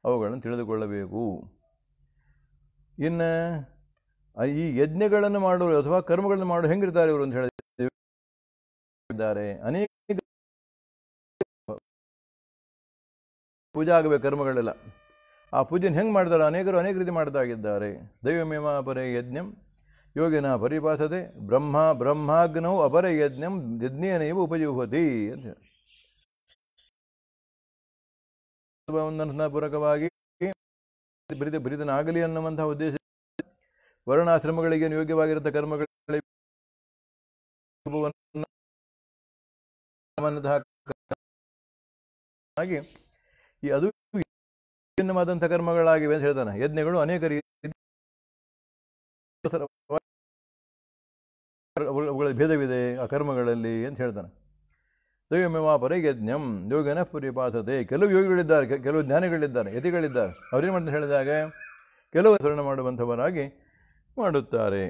S1: ಅವುಗಳನ್ನು ತಿಳಿದುಕೊಳ್ಳಬೇಕು ಇನ್ನು ಈ ಯಜ್ಞಗಳನ್ನು ಮಾಡೋರು ಅಥವಾ ಕರ್ಮಗಳನ್ನು ಮಾಡೋ ಹೆಂಗಿರ್ತಾರೆ ಇವರು ಅಂತ ಹೇಳಿದ್ದಾರೆ ಅನೇಕ ಪೂಜೆ ಆಗಬೇಕು ಕರ್ಮಗಳೆಲ್ಲ ಆ ಪೂಜೆನ ಹೆಂಗೆ ಮಾಡ್ತಾರೆ ಅನೇಕರು ಅನೇಕ ರೀತಿ ಮಾಡ್ತಾ ದೈವಮೇಮಾ ದೈವಮೇಮ ಯಜ್ಞಂ ಯೋಗಿನ ಪರಿಪಾಸತೆ ಬ್ರಹ್ಮ ಬ್ರಹ್ಮಾಗ್ನವು ಅಪರ ಯಜ್ಞಂ ಯಜ್ಞೇನೈವ ಉಪಯೋಗತಿ ಅಂತ ಪೂರಕವಾಗಿ ಬರಿದ ಬರಿದನಾಗಲಿ
S2: ಅನ್ನುವಂತಹ ಉದ್ದೇಶ ವರ್ಣಾಶ್ರಮಗಳಿಗೆ ಯೋಗ್ಯವಾಗಿರುತ್ತ ಕರ್ಮಗಳ ಈ ಅದು ಭಿನ್ನವಾದಂಥ ಕರ್ಮಗಳಾಗಿವೆ ಅಂತ ಹೇಳ್ತಾನೆ ಯಜ್ಞಗಳು ಅನೇಕ
S1: ರೀತಿಯ ಭೇದವಿದೆ ಆ ಕರ್ಮಗಳಲ್ಲಿ ಅಂತ ಹೇಳ್ತಾನೆ ದೈವಮೇವ ಪರಿಯಜ್ಞಂ ಯೋಗನ ಪರಿಪಾತತೆ ಕೆಲವು ಯೋಗಿಗಳಿದ್ದಾರೆ ಕೆಲವು ಜ್ಞಾನಿಗಳಿದ್ದಾರೆ ಯತಿಗಳಿದ್ದಾರೆ ಅವ್ರೇನು ಮಾಡ್ತಾರೆ ಹೇಳಿದಾಗ ಕೆಲವು ಸ್ಮರಣ ಮಾಡುವಂಥವರಾಗಿ ಮಾಡುತ್ತಾರೆ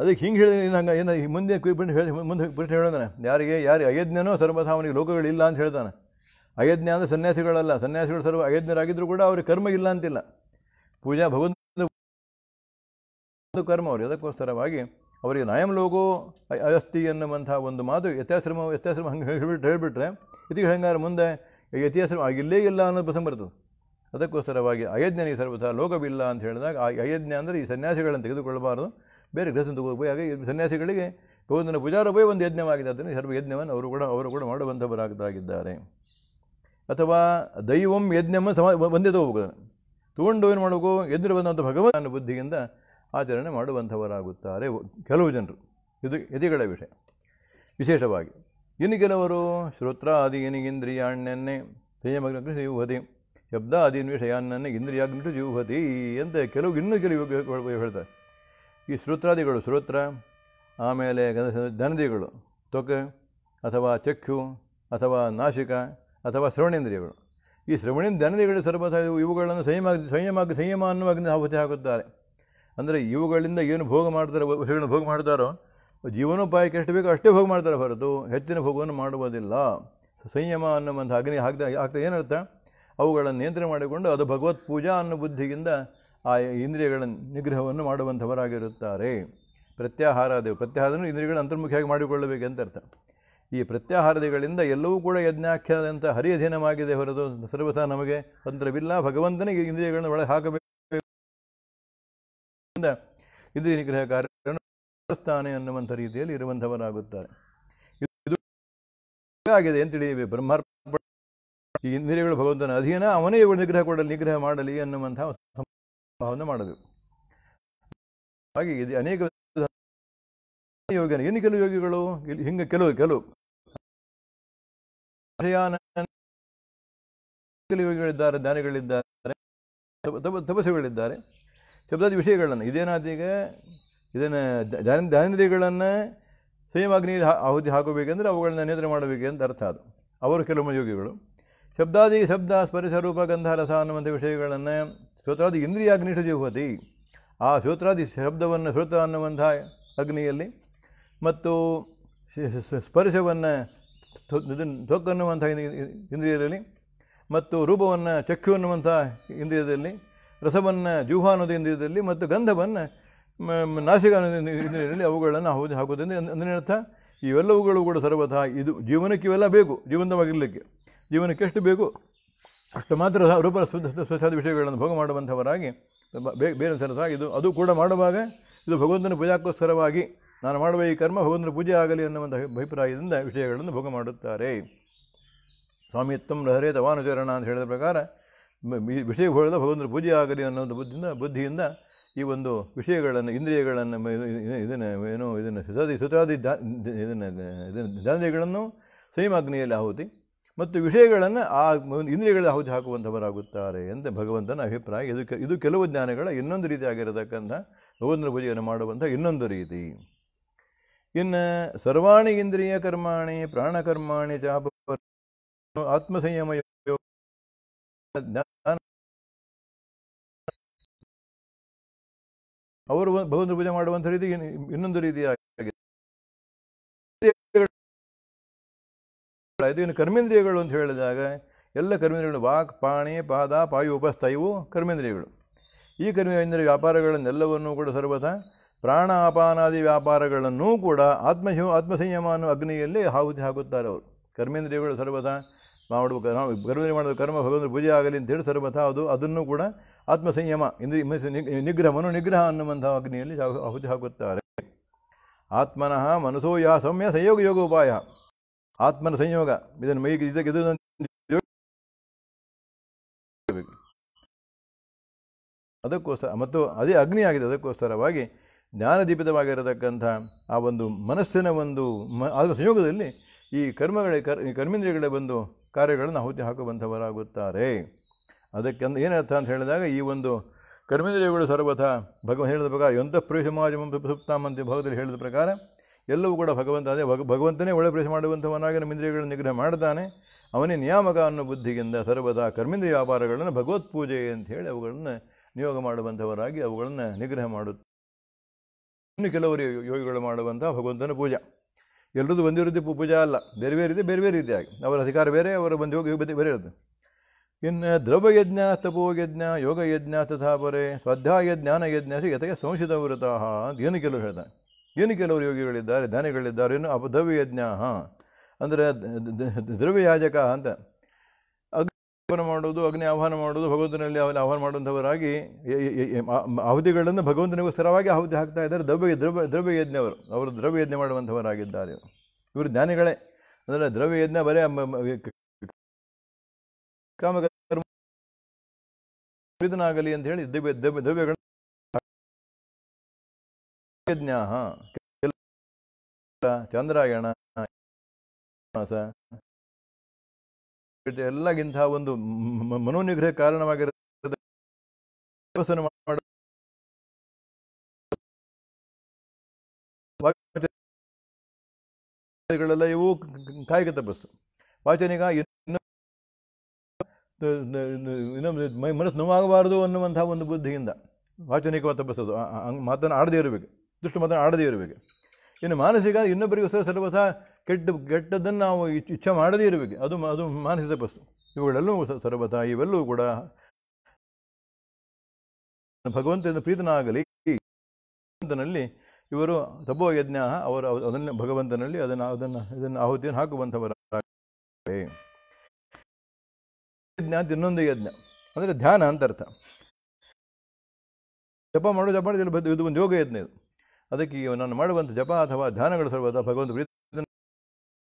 S1: ಅದಕ್ಕೆ ಹಿಂಗೆ ಹೇಳಿದ್ರೆ ಹಂಗೆ ಏನು ಮುಂದೆ ಕ್ವಿಪ್ಮೆಂಟ್ ಹೇಳಿ ಮುಂದೆ ಪ್ರಶ್ನೆ ಹೇಳಿದಾನೆ ಯಾರಿಗೆ ಯಾರು ಅಯಜ್ಞನೋ ಸರ್ವಧಾಮನಿಗೆ ಲೋಕಗಳಿಲ್ಲ ಅಂತ ಹೇಳ್ತಾನೆ ಅಯಜ್ಞ ಅಂದರೆ ಸನ್ಯಾಸಿಗಳಲ್ಲ ಸನ್ಯಾಸಿಗಳು ಸರ್ವ ಅಯಜ್ಞರಾಗಿದ್ದರೂ ಕೂಡ ಅವ್ರಿಗೆ ಕರ್ಮ ಇಲ್ಲ ಅಂತಿಲ್ಲ ಪೂಜಾ ಭಗವಂತ ಕರ್ಮ ಅವರು ಅದಕ್ಕೋಸ್ಕರವಾಗಿ ಅವರಿಗೆ ನಾಯಂ ಲೋಗೋ ಅಸ್ಥಿ ಎನ್ನುವಂಥ ಒಂದು ಮಾತು ಯಥಾಶ್ರಮ ಯಥಾಶ್ರಮ ಹಂಗೆ ಹೇಳ್ಬಿಟ್ಟು ಹೇಳಿಬಿಟ್ರೆ ಇದಕ್ಕೆ ಹೆಂಗಾರ ಮುಂದೆ ಯಥಾಶ್ರಮ ಆಗಿಲ್ಲೇ ಇಲ್ಲ ಅನ್ನೋದು ಪ್ರಸಂಗ ಬರ್ತದೆ ಅದಕ್ಕೋಸ್ಕರವಾಗಿ ಅಯಜ್ಞನಿಗೆ ಸರ್ವಥ ಲೋಕವಿಲ್ಲ ಅಂತ ಹೇಳಿದಾಗ ಆ ಅಯಜ್ಞ ಅಂದರೆ ಈ ಸನ್ಯಾಸಿಗಳನ್ನು ತೆಗೆದುಕೊಳ್ಳಬಾರದು ಬೇರೆ ಗ್ರಹಸ್ಥನ ಆಗ ಹಾಗೆ ಸನ್ಯಾಸಿಗಳಿಗೆ ಪೂಜಾರ ಪೂಜಾರೂಪೇ ಒಂದು ಯಜ್ಞವಾಗಿದೆ ಅದನ್ನು ಸರ್ವ ಯಜ್ಞವನ್ನು ಅವರು ಕೂಡ ಅವರು ಕೂಡ ಮಾಡುವಂಥವರಾಗಿದ್ದಾರೆ ಅಥವಾ ದೈವಂ ಯಜ್ಞವನ್ನು ಸಮ ಬಂದೇ ತಗೋಬೇಕು ತಗೊಂಡು ಏನು ಮಾಡಬೇಕು ಎದುರು ಬಂದಂಥ ಭಗವಂತನ ಬುದ್ಧಿಯಿಂದ ಆಚರಣೆ ಮಾಡುವಂಥವರಾಗುತ್ತಾರೆ ಕೆಲವು ಜನರು ಇದು ಎದೆಗಳ ವಿಷಯ ವಿಶೇಷವಾಗಿ ಇನ್ನು ಕೆಲವರು ಶ್ರೋತ್ರಾದಿ ಏನಿಗಿಂದ್ರಿಯಾಣ್ಣನ್ನೇ ಸಂಯಮಗ್ನ ಜೀವತಿ ಶಬ್ದಾದೀನ್ ವಿಷಯಾನ್ನೇ ಇಂದ್ರಿಯಾಗ್ನಿಟ್ಟು ಜೀವತಿ ಅಂತ ಕೆಲವು ಇನ್ನೂ ಕೆಲವು ಹೇಳ್ತಾರೆ ಈ ಶ್ರೋತ್ರಾದಿಗಳು ಶ್ರೋತ್ರ ಆಮೇಲೆ ಧನದಿಗಳು ತೊಕ ಅಥವಾ ಚಕ್ಷು ಅಥವಾ ನಾಶಿಕ ಅಥವಾ ಶ್ರವಣೇಂದ್ರಿಯಗಳು ಈ ಶ್ರವಣೇಂದ್ರ ಧನದಿಗಳು ಸರ್ವಥ ಇವುಗಳನ್ನು ಸಂಯಮ ಸಂಯಮ ಸಂಯಮ ಅನ್ನುವಾಗ ಆಹುತಿ ಹಾಕುತ್ತಾರೆ ಅಂದರೆ ಇವುಗಳಿಂದ ಏನು ಭೋಗ ಮಾಡ್ತಾರೆ ವಸ್ತುಗಳನ್ನು ಭೋಗ ಮಾಡ್ತಾರೋ ಜೀವನೋಪಾಯಕ್ಕೆ ಎಷ್ಟು ಬೇಕೋ ಅಷ್ಟೇ ಭೋಗ ಮಾಡ್ತಾರೆ ಹೊರತು ಹೆಚ್ಚಿನ ಭೋಗವನ್ನು ಮಾಡುವುದಿಲ್ಲ ಸಂಯಮ ಅನ್ನುವಂಥ ಅಗ್ನಿ ಹಾಕ್ತಾ ಆಗ್ತಾ ಏನರ್ಥ ಅವುಗಳನ್ನು ನಿಯಂತ್ರಣ ಮಾಡಿಕೊಂಡು ಅದು ಭಗವತ್ ಪೂಜಾ ಅನ್ನೋ ಬುದ್ಧಿಗಿಂತ ಆ ಇಂದ್ರಿಯಗಳ ನಿಗ್ರಹವನ್ನು ಮಾಡುವಂಥವರಾಗಿರುತ್ತಾರೆ ಪ್ರತ್ಯಾಹಾರ ಪ್ರತ್ಯಾಹಾರವನ್ನು ಪ್ರತ್ಯಾಹಾರನೂ ಇಂದ್ರಿಯಗಳನ್ನು ಅಂತರ್ಮುಖಿಯಾಗಿ ಮಾಡಿಕೊಳ್ಳಬೇಕಂತ ಅರ್ಥ ಈ ಪ್ರತ್ಯಾಹಾರದಿಗಳಿಂದ ಎಲ್ಲವೂ ಕೂಡ ಯಜ್ಞಾಖ್ಯಾದಂಥ ಹರಿಯಧೀನವಾಗಿದೆ ಹೊರತು ಸರ್ವಥ ನಮಗೆ ತಂತ್ರವಿಲ್ಲ ಭಗವಂತನಿಗೆ ಇಂದ್ರಿಯಗಳನ್ನು ಒಳಗೆ ಹಾಕಬೇಕು ಇಂದ್ರಿಯ ನಿಗ್ರಹ ಕಾರ್ಯಸ್ತಾನೆ ತಾನೆ ರೀತಿಯಲ್ಲಿ ಇರುವಂಥವರಾಗುತ್ತಾರೆ ಇದು ಆಗಿದೆ ಅಂತ ತಿಳಿಯಬೇಕು ಬ್ರಹ್ಮಾರ್ಪಣ ಈ ಇಂದ್ರಿಯಗಳು ಭಗವಂತನ ಅಧೀನ ಅವನೇ ನಿಗ್ರಹ ಕೊಡಲಿ ನಿಗ್ರಹ ಮಾಡಲಿ ಅನ್ನುವಂಥ ಭಾವನೆ ಮಾಡಬೇಕು ಹಾಗೆ ಇದು ಅನೇಕ ಯೋಗನ
S2: ಏನು ಕೆಲವು ಯೋಗಿಗಳು ಹಿಂಗೆ ಕೆಲವು ಕೆಲವು
S1: ಯೋಗಿಗಳಿದ್ದಾರೆ ಜ್ಞಾನಿಗಳಿದ್ದಾರೆ ತಪಸ್ಸುಗಳಿದ್ದಾರೆ ಶಬ್ದಾದಿ ವಿಷಯಗಳನ್ನು ಇದೇನಾದೀಗ ಇದನ್ನು ದಾನ ದಾನಿದ್ರ್ಯಗಳನ್ನು ಸ್ವಯಂವಾಗಿ ನೀರು ಆಹುತಿ ಹಾಕಬೇಕೆಂದರೆ ಅವುಗಳನ್ನ ನಿಯಂತ್ರಣ ಅಂತ ಅರ್ಥ ಅದು ಅವರು ಕೆಲವು ಯೋಗಿಗಳು ಶಬ್ದಾದಿ ಶಬ್ದ ಸ್ಪರ್ಶ ರೂಪ ಗಂಧ ರಸ ಅನ್ನುವಂಥ ವಿಷಯಗಳನ್ನು ಶ್ರೋತ್ರಾದಿ ಇಂದ್ರಿಯ ಜೀವತಿ ಆ ಶ್ರೋತ್ರಾದಿ ಶಬ್ದವನ್ನು ಶ್ರೋತ ಅನ್ನುವಂಥ ಅಗ್ನಿಯಲ್ಲಿ ಮತ್ತು ಸ್ಪರ್ಶವನ್ನು ತೊಕ್ಕನ್ನುವಂಥ ಇಂದ್ರಿಯದಲ್ಲಿ ಮತ್ತು ರೂಪವನ್ನು ಚಕ್ಕು ಅನ್ನುವಂಥ ಇಂದ್ರಿಯದಲ್ಲಿ ರಸವನ್ನು ಜೀವಾನುದಿಂದ ಮತ್ತು ಗಂಧವನ್ನು ನಾಸಿಕಾನುದಿಂದ ಅವುಗಳನ್ನು ಹೌದು ಹಾಕೋದ್ರಿಂದ ಅಂದರೆ ಅರ್ಥ ಇವೆಲ್ಲವುಗಳು ಕೂಡ ಸರ್ವತಃ ಇದು ಜೀವನಕ್ಕೆ ಇವೆಲ್ಲ ಬೇಕು ಜೀವಂತವಾಗಿರಲಿಕ್ಕೆ ಜೀವನಕ್ಕೆ ಎಷ್ಟು ಬೇಕು ಅಷ್ಟು ಮಾತ್ರ ರೂಪ ಸ್ವಚ್ಛಾದ ವಿಷಯಗಳನ್ನು ಭೋಗ ಮಾಡುವಂಥವರಾಗಿ ಬೇರೆ ಸಹ ಇದು ಅದು ಕೂಡ ಮಾಡುವಾಗ ಇದು ಭಗವಂತನ ಪೂಜಾಕ್ಕೋಸ್ಕರವಾಗಿ ನಾನು ಮಾಡುವ ಈ ಕರ್ಮ ಭಗವಂತನ ಪೂಜೆ ಆಗಲಿ ಅನ್ನುವಂಥ ಅಭಿಪ್ರಾಯದಿಂದ ವಿಷಯಗಳನ್ನು ಭೋಗ ಮಾಡುತ್ತಾರೆ ಸ್ವಾಮಿತ್ವಂ ರಹರೇ ತವಾನುಚರಣ ಅಂತ ಹೇಳಿದ ಪ್ರಕಾರ ವಿಷಯ ಹೋದ ಭಗವಂತನ ಪೂಜೆ ಆಗಲಿ ಅನ್ನೋ ಬುದ್ಧಿಯಿಂದ ಬುದ್ಧಿಯಿಂದ ಈ ಒಂದು ವಿಷಯಗಳನ್ನು ಇಂದ್ರಿಯಗಳನ್ನು ಇದನ್ನು ಏನು ಇದನ್ನು ಸುತಾದಿ ಸುತಾದಿ ಇದನ್ನು ಇದನ್ನು ಸೈಮಾಗ್ನಿಯಲ್ಲಿ ಸಂಯಮಾಗ್ನಿಯಲ್ಲಿ ಆಹುತಿ ಮತ್ತು ವಿಷಯಗಳನ್ನು ಆ ಇಂದ್ರಿಯಗಳ ಆಹುತಿ ಹಾಕುವಂಥವರಾಗುತ್ತಾರೆ ಅಂತ ಭಗವಂತನ ಅಭಿಪ್ರಾಯ ಇದು ಇದು ಕೆಲವು ಜ್ಞಾನಗಳ ಇನ್ನೊಂದು ರೀತಿಯಾಗಿರತಕ್ಕಂಥ ಭಗವಂತನ ಪೂಜೆಯನ್ನು ಮಾಡುವಂಥ ಇನ್ನೊಂದು ರೀತಿ ಇನ್ನು ಸರ್ವಾಣಿ ಇಂದ್ರಿಯ ಕರ್ಮಾಣಿ ಪ್ರಾಣಕರ್ಮಾಣಿ ಚಾಪ
S2: ಆತ್ಮಸಂಯಮ ಸಂಯಮ ಅವರು ಭಗವಂತ ಪೂಜೆ ಮಾಡುವಂಥ ರೀತಿ ಇನ್ನೊಂದು ರೀತಿಯಾಗಿದೆ
S1: ಇನ್ನು ಕರ್ಮೇಂದ್ರಿಯಗಳು ಅಂತ ಹೇಳಿದಾಗ ಎಲ್ಲ ಕರ್ಮೇಂದ್ರಿಯಗಳು ವಾಕ್ ಪಾಣಿ ಪಾದ ಪಾಯು ಉಪಸ್ಥೈವು ಕರ್ಮೇಂದ್ರಿಯಗಳು ಈ ಕರ್ಮೇಂದ್ರಿಯ ವ್ಯಾಪಾರಗಳನ್ನೆಲ್ಲವನ್ನೂ ಕೂಡ ಸರ್ವತಾ ಪ್ರಾಣ ಅಪಾನಾದಿ ವ್ಯಾಪಾರಗಳನ್ನೂ ಕೂಡ ಆತ್ಮ ಆತ್ಮಸಂಯಮ ಅನ್ನೋ ಅಗ್ನಿಯಲ್ಲಿ ಹಾವುತಿ ಹಾಕುತ್ತಾರೆ ಅವರು ಕರ್ಮೇಂದ್ರಿಯಗಳು ಸರ್ವತಾ ಮಾಡಬೇಕು ನಾವು ಗರ್ಭದಲ್ಲಿ ಮಾಡಿದ ಕರ್ಮ ಭಗವಂತ ಪೂಜೆ ಆಗಲಿ ಅಂತ ಹೇಳಿ ಸರ್ವಥ ಅದು ಅದನ್ನು ಕೂಡ ಆತ್ಮ ಸಂಯಮ ಇಂದ್ರಿಯ ನಿಗ್ರಹ ಮನು ನಿಗ್ರಹ ಅನ್ನುವಂಥ ಅಗ್ನಿಯಲ್ಲಿ ಆಹುತಿ ಹಾಕುತ್ತಾರೆ ಆತ್ಮನಃ ಮನಸ್ಸೋ ಯಾ ಸೌಮ್ಯ ಸಂಯೋಗ ಯೋಗೋಪಾಯ ಆತ್ಮನ ಸಂಯೋಗ ಇದನ್ನು ಮೈ ಇದಕ್ಕೆ ಅದಕ್ಕೋಸ್ಕರ ಮತ್ತು ಅದೇ ಅಗ್ನಿ ಆಗಿದೆ ಅದಕ್ಕೋಸ್ಕರವಾಗಿ ಜ್ಞಾನದೀಪಿತವಾಗಿರತಕ್ಕಂಥ ಆ ಒಂದು ಮನಸ್ಸಿನ ಒಂದು ಮ ಸಂಯೋಗದಲ್ಲಿ ಈ ಕರ್ಮಗಳೇ ಕರ್ ಕರ್ಮೇಂದ್ರಿಯಗಳೇ ಬಂದು ಕಾರ್ಯಗಳನ್ನು ಆಹುತಿ ಹಾಕುವಂಥವರಾಗುತ್ತಾರೆ ಅದಕ್ಕೆ ಏನರ್ಥ ಅಂತ ಹೇಳಿದಾಗ ಈ ಒಂದು ಕರ್ಮೇಂದ್ರಿಯಗಳು ಸರ್ವಥ ಭಗವಂತ ಹೇಳಿದ ಪ್ರಕಾರ ಎಂಥ ಸಮಾಜ ಸುಪ್ತಾಮ್ ಅಂತ ಭಾಗದಲ್ಲಿ ಹೇಳಿದ ಪ್ರಕಾರ ಎಲ್ಲವೂ ಕೂಡ ಭಗವಂತ ಅದೇ ಭಗ ಭಗವಂತನೇ ಒಳ್ಳೆ ಪ್ರವೇಶ ಮಾಡುವಂಥವನಾಗಿ ನಮ್ಮ ಇಂದ್ರಿಯಗಳನ್ನು ನಿಗ್ರಹ ಮಾಡ್ತಾನೆ ಅವನೇ ನಿಯಾಮಕ ಅನ್ನೋ ಬುದ್ಧಿಗಿಂತ ಸರ್ವದಾ ಕರ್ಮೇಂದ್ರಿಯ ವ್ಯಾಪಾರಗಳನ್ನು ಭಗವತ್ ಪೂಜೆ ಅಂತ ಹೇಳಿ ಅವುಗಳನ್ನು ನಿಯೋಗ ಮಾಡುವಂಥವರಾಗಿ ಅವುಗಳನ್ನು ನಿಗ್ರಹ ಮಾಡುತ್ತೆ ಇನ್ನು ಕೆಲವರು ಯೋಗಿಗಳು ಮಾಡುವಂಥ ಭಗವಂತನ ಪೂಜೆ ಎಲ್ಲರದ್ದು ಒಂದೇ ರೀತಿ ಪೂಜಾ ಅಲ್ಲ ಬೇರೆ ಬೇರೆ ಇದೆ ಬೇರೆ ಬೇರೆ ರೀತಿ ಆಗಿ ಅವರ ಅಧಿಕಾರ ಬೇರೆ ಅವರ ಬಂದು ಯೋಗ ಬೇರೆ ಇರುತ್ತೆ ಇನ್ನು ದ್ರವಯಜ್ಞ ತಪೋಯಜ್ಞ ಯಜ್ಞ ತಥಾ ಯಜ್ಞ ಸ್ವಾಧ್ಯಾಯ ಸಂಶಿತ ಯಥಗೆ ಅಂತ ಏನು ಕೆಲವರು ಹೇಳ್ತಾರೆ ಏನು ಕೆಲವರು ಯೋಗಿಗಳಿದ್ದಾರೆ ಧ್ಯಾನಿಗಳಿದ್ದಾರೆ ಏನು ಹಾಂ ಅಂದರೆ ದ್ರವ್ಯಯಾಜಕ ಅಂತ ಆಹ್ವಾನ ಮಾಡೋದು ಅಗ್ನಿ ಆಹ್ವಾನ ಮಾಡೋದು ಭಗವಂತನಲ್ಲಿ ಅವನ ಆಹ್ವಾನ ಮಾಡುವಂಥವರಾಗಿ ಅವಧಿಗಳನ್ನು ಭಗವಂತನಿಗೂ ಸರವಾಗಿ ಆಹುತಿ ಹಾಕ್ತಾ ಇದ್ದಾರೆ ದ್ರವ್ಯ ದ್ರವ್ಯ ಅವರು ದ್ರವ್ಯ ಮಾಡುವಂಥವರಾಗಿದ್ದಾರೆ ಇವರು ಜ್ಞಾನಿಗಳೇ ಅಂದರೆ ದ್ರವ್ಯ ಯಜ್ಞ ಬರೇ ಅಂತ ಹೇಳಿ ದ್ರವ್ಯಗಳು ದ್ರವ್ಯ
S2: ದ್ರವ್ಯಗಳು ಯಜ್ಞ ಚಂದ್ರಾಯಣ ಎಲ್ಲಗಿಂತ ಒಂದು ಮನೋನಿಗ್ರಹ ಕಾರಣವಾಗಿರುತ್ತದೆ
S1: ಇವು ಕಾಯಕ ತಪಸ್ಸು ವಾಚನಿಗ ಇನ್ನೊಂದು ಮನಸ್ಸು ನೋವಾಗಬಾರದು ಅನ್ನುವಂತಹ ಒಂದು ಬುದ್ಧಿಯಿಂದ ವಾಚನಿಕವಾದ ತಪಸ್ಸದು ಮಾತನ್ನು ಆಡದೇ ಇರಬೇಕು ದುಷ್ಟು ಮಾತನ್ನು ಆಡದೇ ಇರಬೇಕು ಇನ್ನು ಮಾನಸಿಕ ಇನ್ನೊಬ್ಬರಿಗೂ ಸಹ ಸರ್ವಥ ಕೆಟ್ಟ ಕೆಟ್ಟದನ್ನು ನಾವು ಇಚ್ಛೆ ಮಾಡದೇ ಇರಬೇಕು ಅದು ಅದು ಮಾನಸಿಕ ತಪಸ್ಸು ಇವುಗಳೆಲ್ಲವೂ ಸರ್ವತ ಇವೆಲ್ಲವೂ ಕೂಡ ಭಗವಂತನ ಪ್ರೀತನಾಗಲಿ ಭಗವಂತನಲ್ಲಿ ಇವರು ಯಜ್ಞ ಅವರು ಅದನ್ನು ಭಗವಂತನಲ್ಲಿ ಅದನ್ನು ಅದನ್ನು ಇದನ್ನು ಆಹುತಿಯನ್ನು ಹಾಕುವಂಥವರ ಯಜ್ಞ ಇನ್ನೊಂದು ಯಜ್ಞ ಅಂದರೆ ಧ್ಯಾನ ಅಂತ ಅರ್ಥ ಜಪ ಮಾಡೋ ಜಪ ಇದು ಒಂದು ಯೋಗ ಯಜ್ಞ ಇದು ಅದಕ್ಕೆ ನಾನು ಮಾಡುವಂಥ ಜಪ ಅಥವಾ ಧ್ಯಾನಗಳು ಸರ್ವದ ಭಗವಂತ ಪ್ರೀತಿ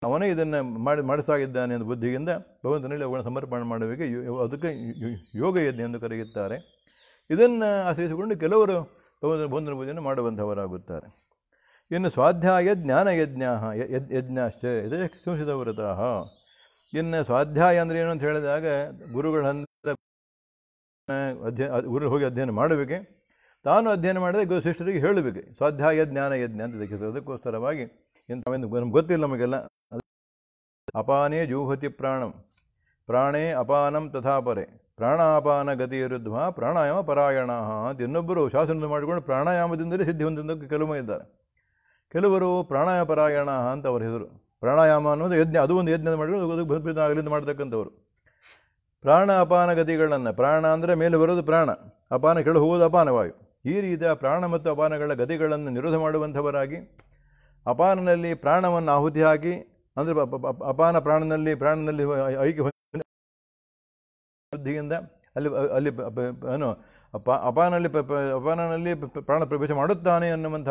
S1: ಅವನೇ ಇದನ್ನು ಮಾಡಿ ಮಾಡಿಸಾಗಿದ್ದಾನೆ ಎಂದು ಬುದ್ಧಿಯಿಂದ ಭಗವಂತನಲ್ಲಿ ಅವುಗಳನ್ನು ಸಮರ್ಪಣೆ ಮಾಡುವಿಕೆ ಅದಕ್ಕೆ ಯೋಗ ಯಜ್ಞ ಎಂದು ಕರೆಯುತ್ತಾರೆ ಇದನ್ನು ಆಶ್ರಯಿಸಿಕೊಂಡು ಕೆಲವರು ಭಗವಂತನ ಭಗವಂತನ ಪೂಜೆಯನ್ನು ಮಾಡುವಂಥವರಾಗುತ್ತಾರೆ ಇನ್ನು ಸ್ವಾಧ್ಯಾಯ ಜ್ಞಾನ ಯಜ್ಞ ಯಜ್ಞಾಶ್ಚ ಯಥೇಕ್ಷಿತ ವ್ರತಃ ಇನ್ನು ಸ್ವಾಧ್ಯಾಯ ಅಂದರೆ ಏನು ಅಂತ ಹೇಳಿದಾಗ ಗುರುಗಳ ಹಂತ ಅಧ್ಯಯನ ಗುರು ಹೋಗಿ ಅಧ್ಯಯನ ಮಾಡಬೇಕೆ ತಾನು ಅಧ್ಯಯನ ಮಾಡಿದರೆ ಗುರು ಶಿಷ್ಯರಿಗೆ ಹೇಳಬೇಕು ಸ್ವಾಧ್ಯಾಯ ಜ್ಞಾನ ಯಜ್ಞ ಅಂತ ಅದಕ್ಕೋಸ್ಕರವಾಗಿ ನಮ್ಗೆ ಗೊತ್ತಿಲ್ಲ ನಮಗೆಲ್ಲ ಅಪಾನೇ ಜೂಹತಿ ಪ್ರಾಣಂ ಪ್ರಾಣೇ ಅಪಾನಂ ತಥಾಪರೆ ಪ್ರಾಣಾಪಾನ ಗತಿ ವಿರುದ್ಧ ಪ್ರಾಣಾಯಾಮ ಪರಾಯಣ ಅಂತ ಇನ್ನೊಬ್ಬರು ಶಾಸನ ಮಾಡಿಕೊಂಡು ಪ್ರಾಣಾಯಾಮದಿಂದಲೇ ಸಿದ್ಧಿ ಹೊಂದಿದ್ದಕ್ಕೆ ಕೆಲವು ಇದ್ದಾರೆ ಕೆಲವರು ಪ್ರಾಣಾಯಾಮ ಪರಾಯಣ ಅಂತ ಅವರು ಹೆಸರು ಪ್ರಾಣಾಯಾಮ ಅನ್ನೋದು ಯಜ್ಞ ಅದು ಒಂದು ಯಜ್ಞ ಮಾಡಿಕೊಂಡು ಅಗಲಿಂದ ಮಾಡ್ತಕ್ಕಂಥವ್ರು ಪ್ರಾಣ ಅಪಾನ ಗತಿಗಳನ್ನು ಪ್ರಾಣ ಅಂದರೆ ಮೇಲೆ ಬರೋದು ಪ್ರಾಣ ಅಪಾನ ಕೆಳ ಅಪಾನವಾಯು ಈ ರೀತಿಯ ಪ್ರಾಣ ಮತ್ತು ಅಪಾನಗಳ ಗತಿಗಳನ್ನು ನಿರೋಧ ಮಾಡುವಂಥವರಾಗಿ ಅಪಾನನಲ್ಲಿ ಪ್ರಾಣವನ್ನು ಆಹುತಿಯಾಗಿ ಅಂದರೆ ಅಪಾನ ಪ್ರಾಣನಲ್ಲಿ ಪ್ರಾಣನಲ್ಲಿ ಐಕಿ ಬುದ್ಧಿಯಿಂದ ಅಲ್ಲಿ ಅಲ್ಲಿ ಏನು ಅಪ ಅಪಾನಲ್ಲಿ ಅಪಾನನಲ್ಲಿ ಪ್ರಾಣ ಪ್ರವೇಶ ಮಾಡುತ್ತಾನೆ ಅನ್ನುವಂಥ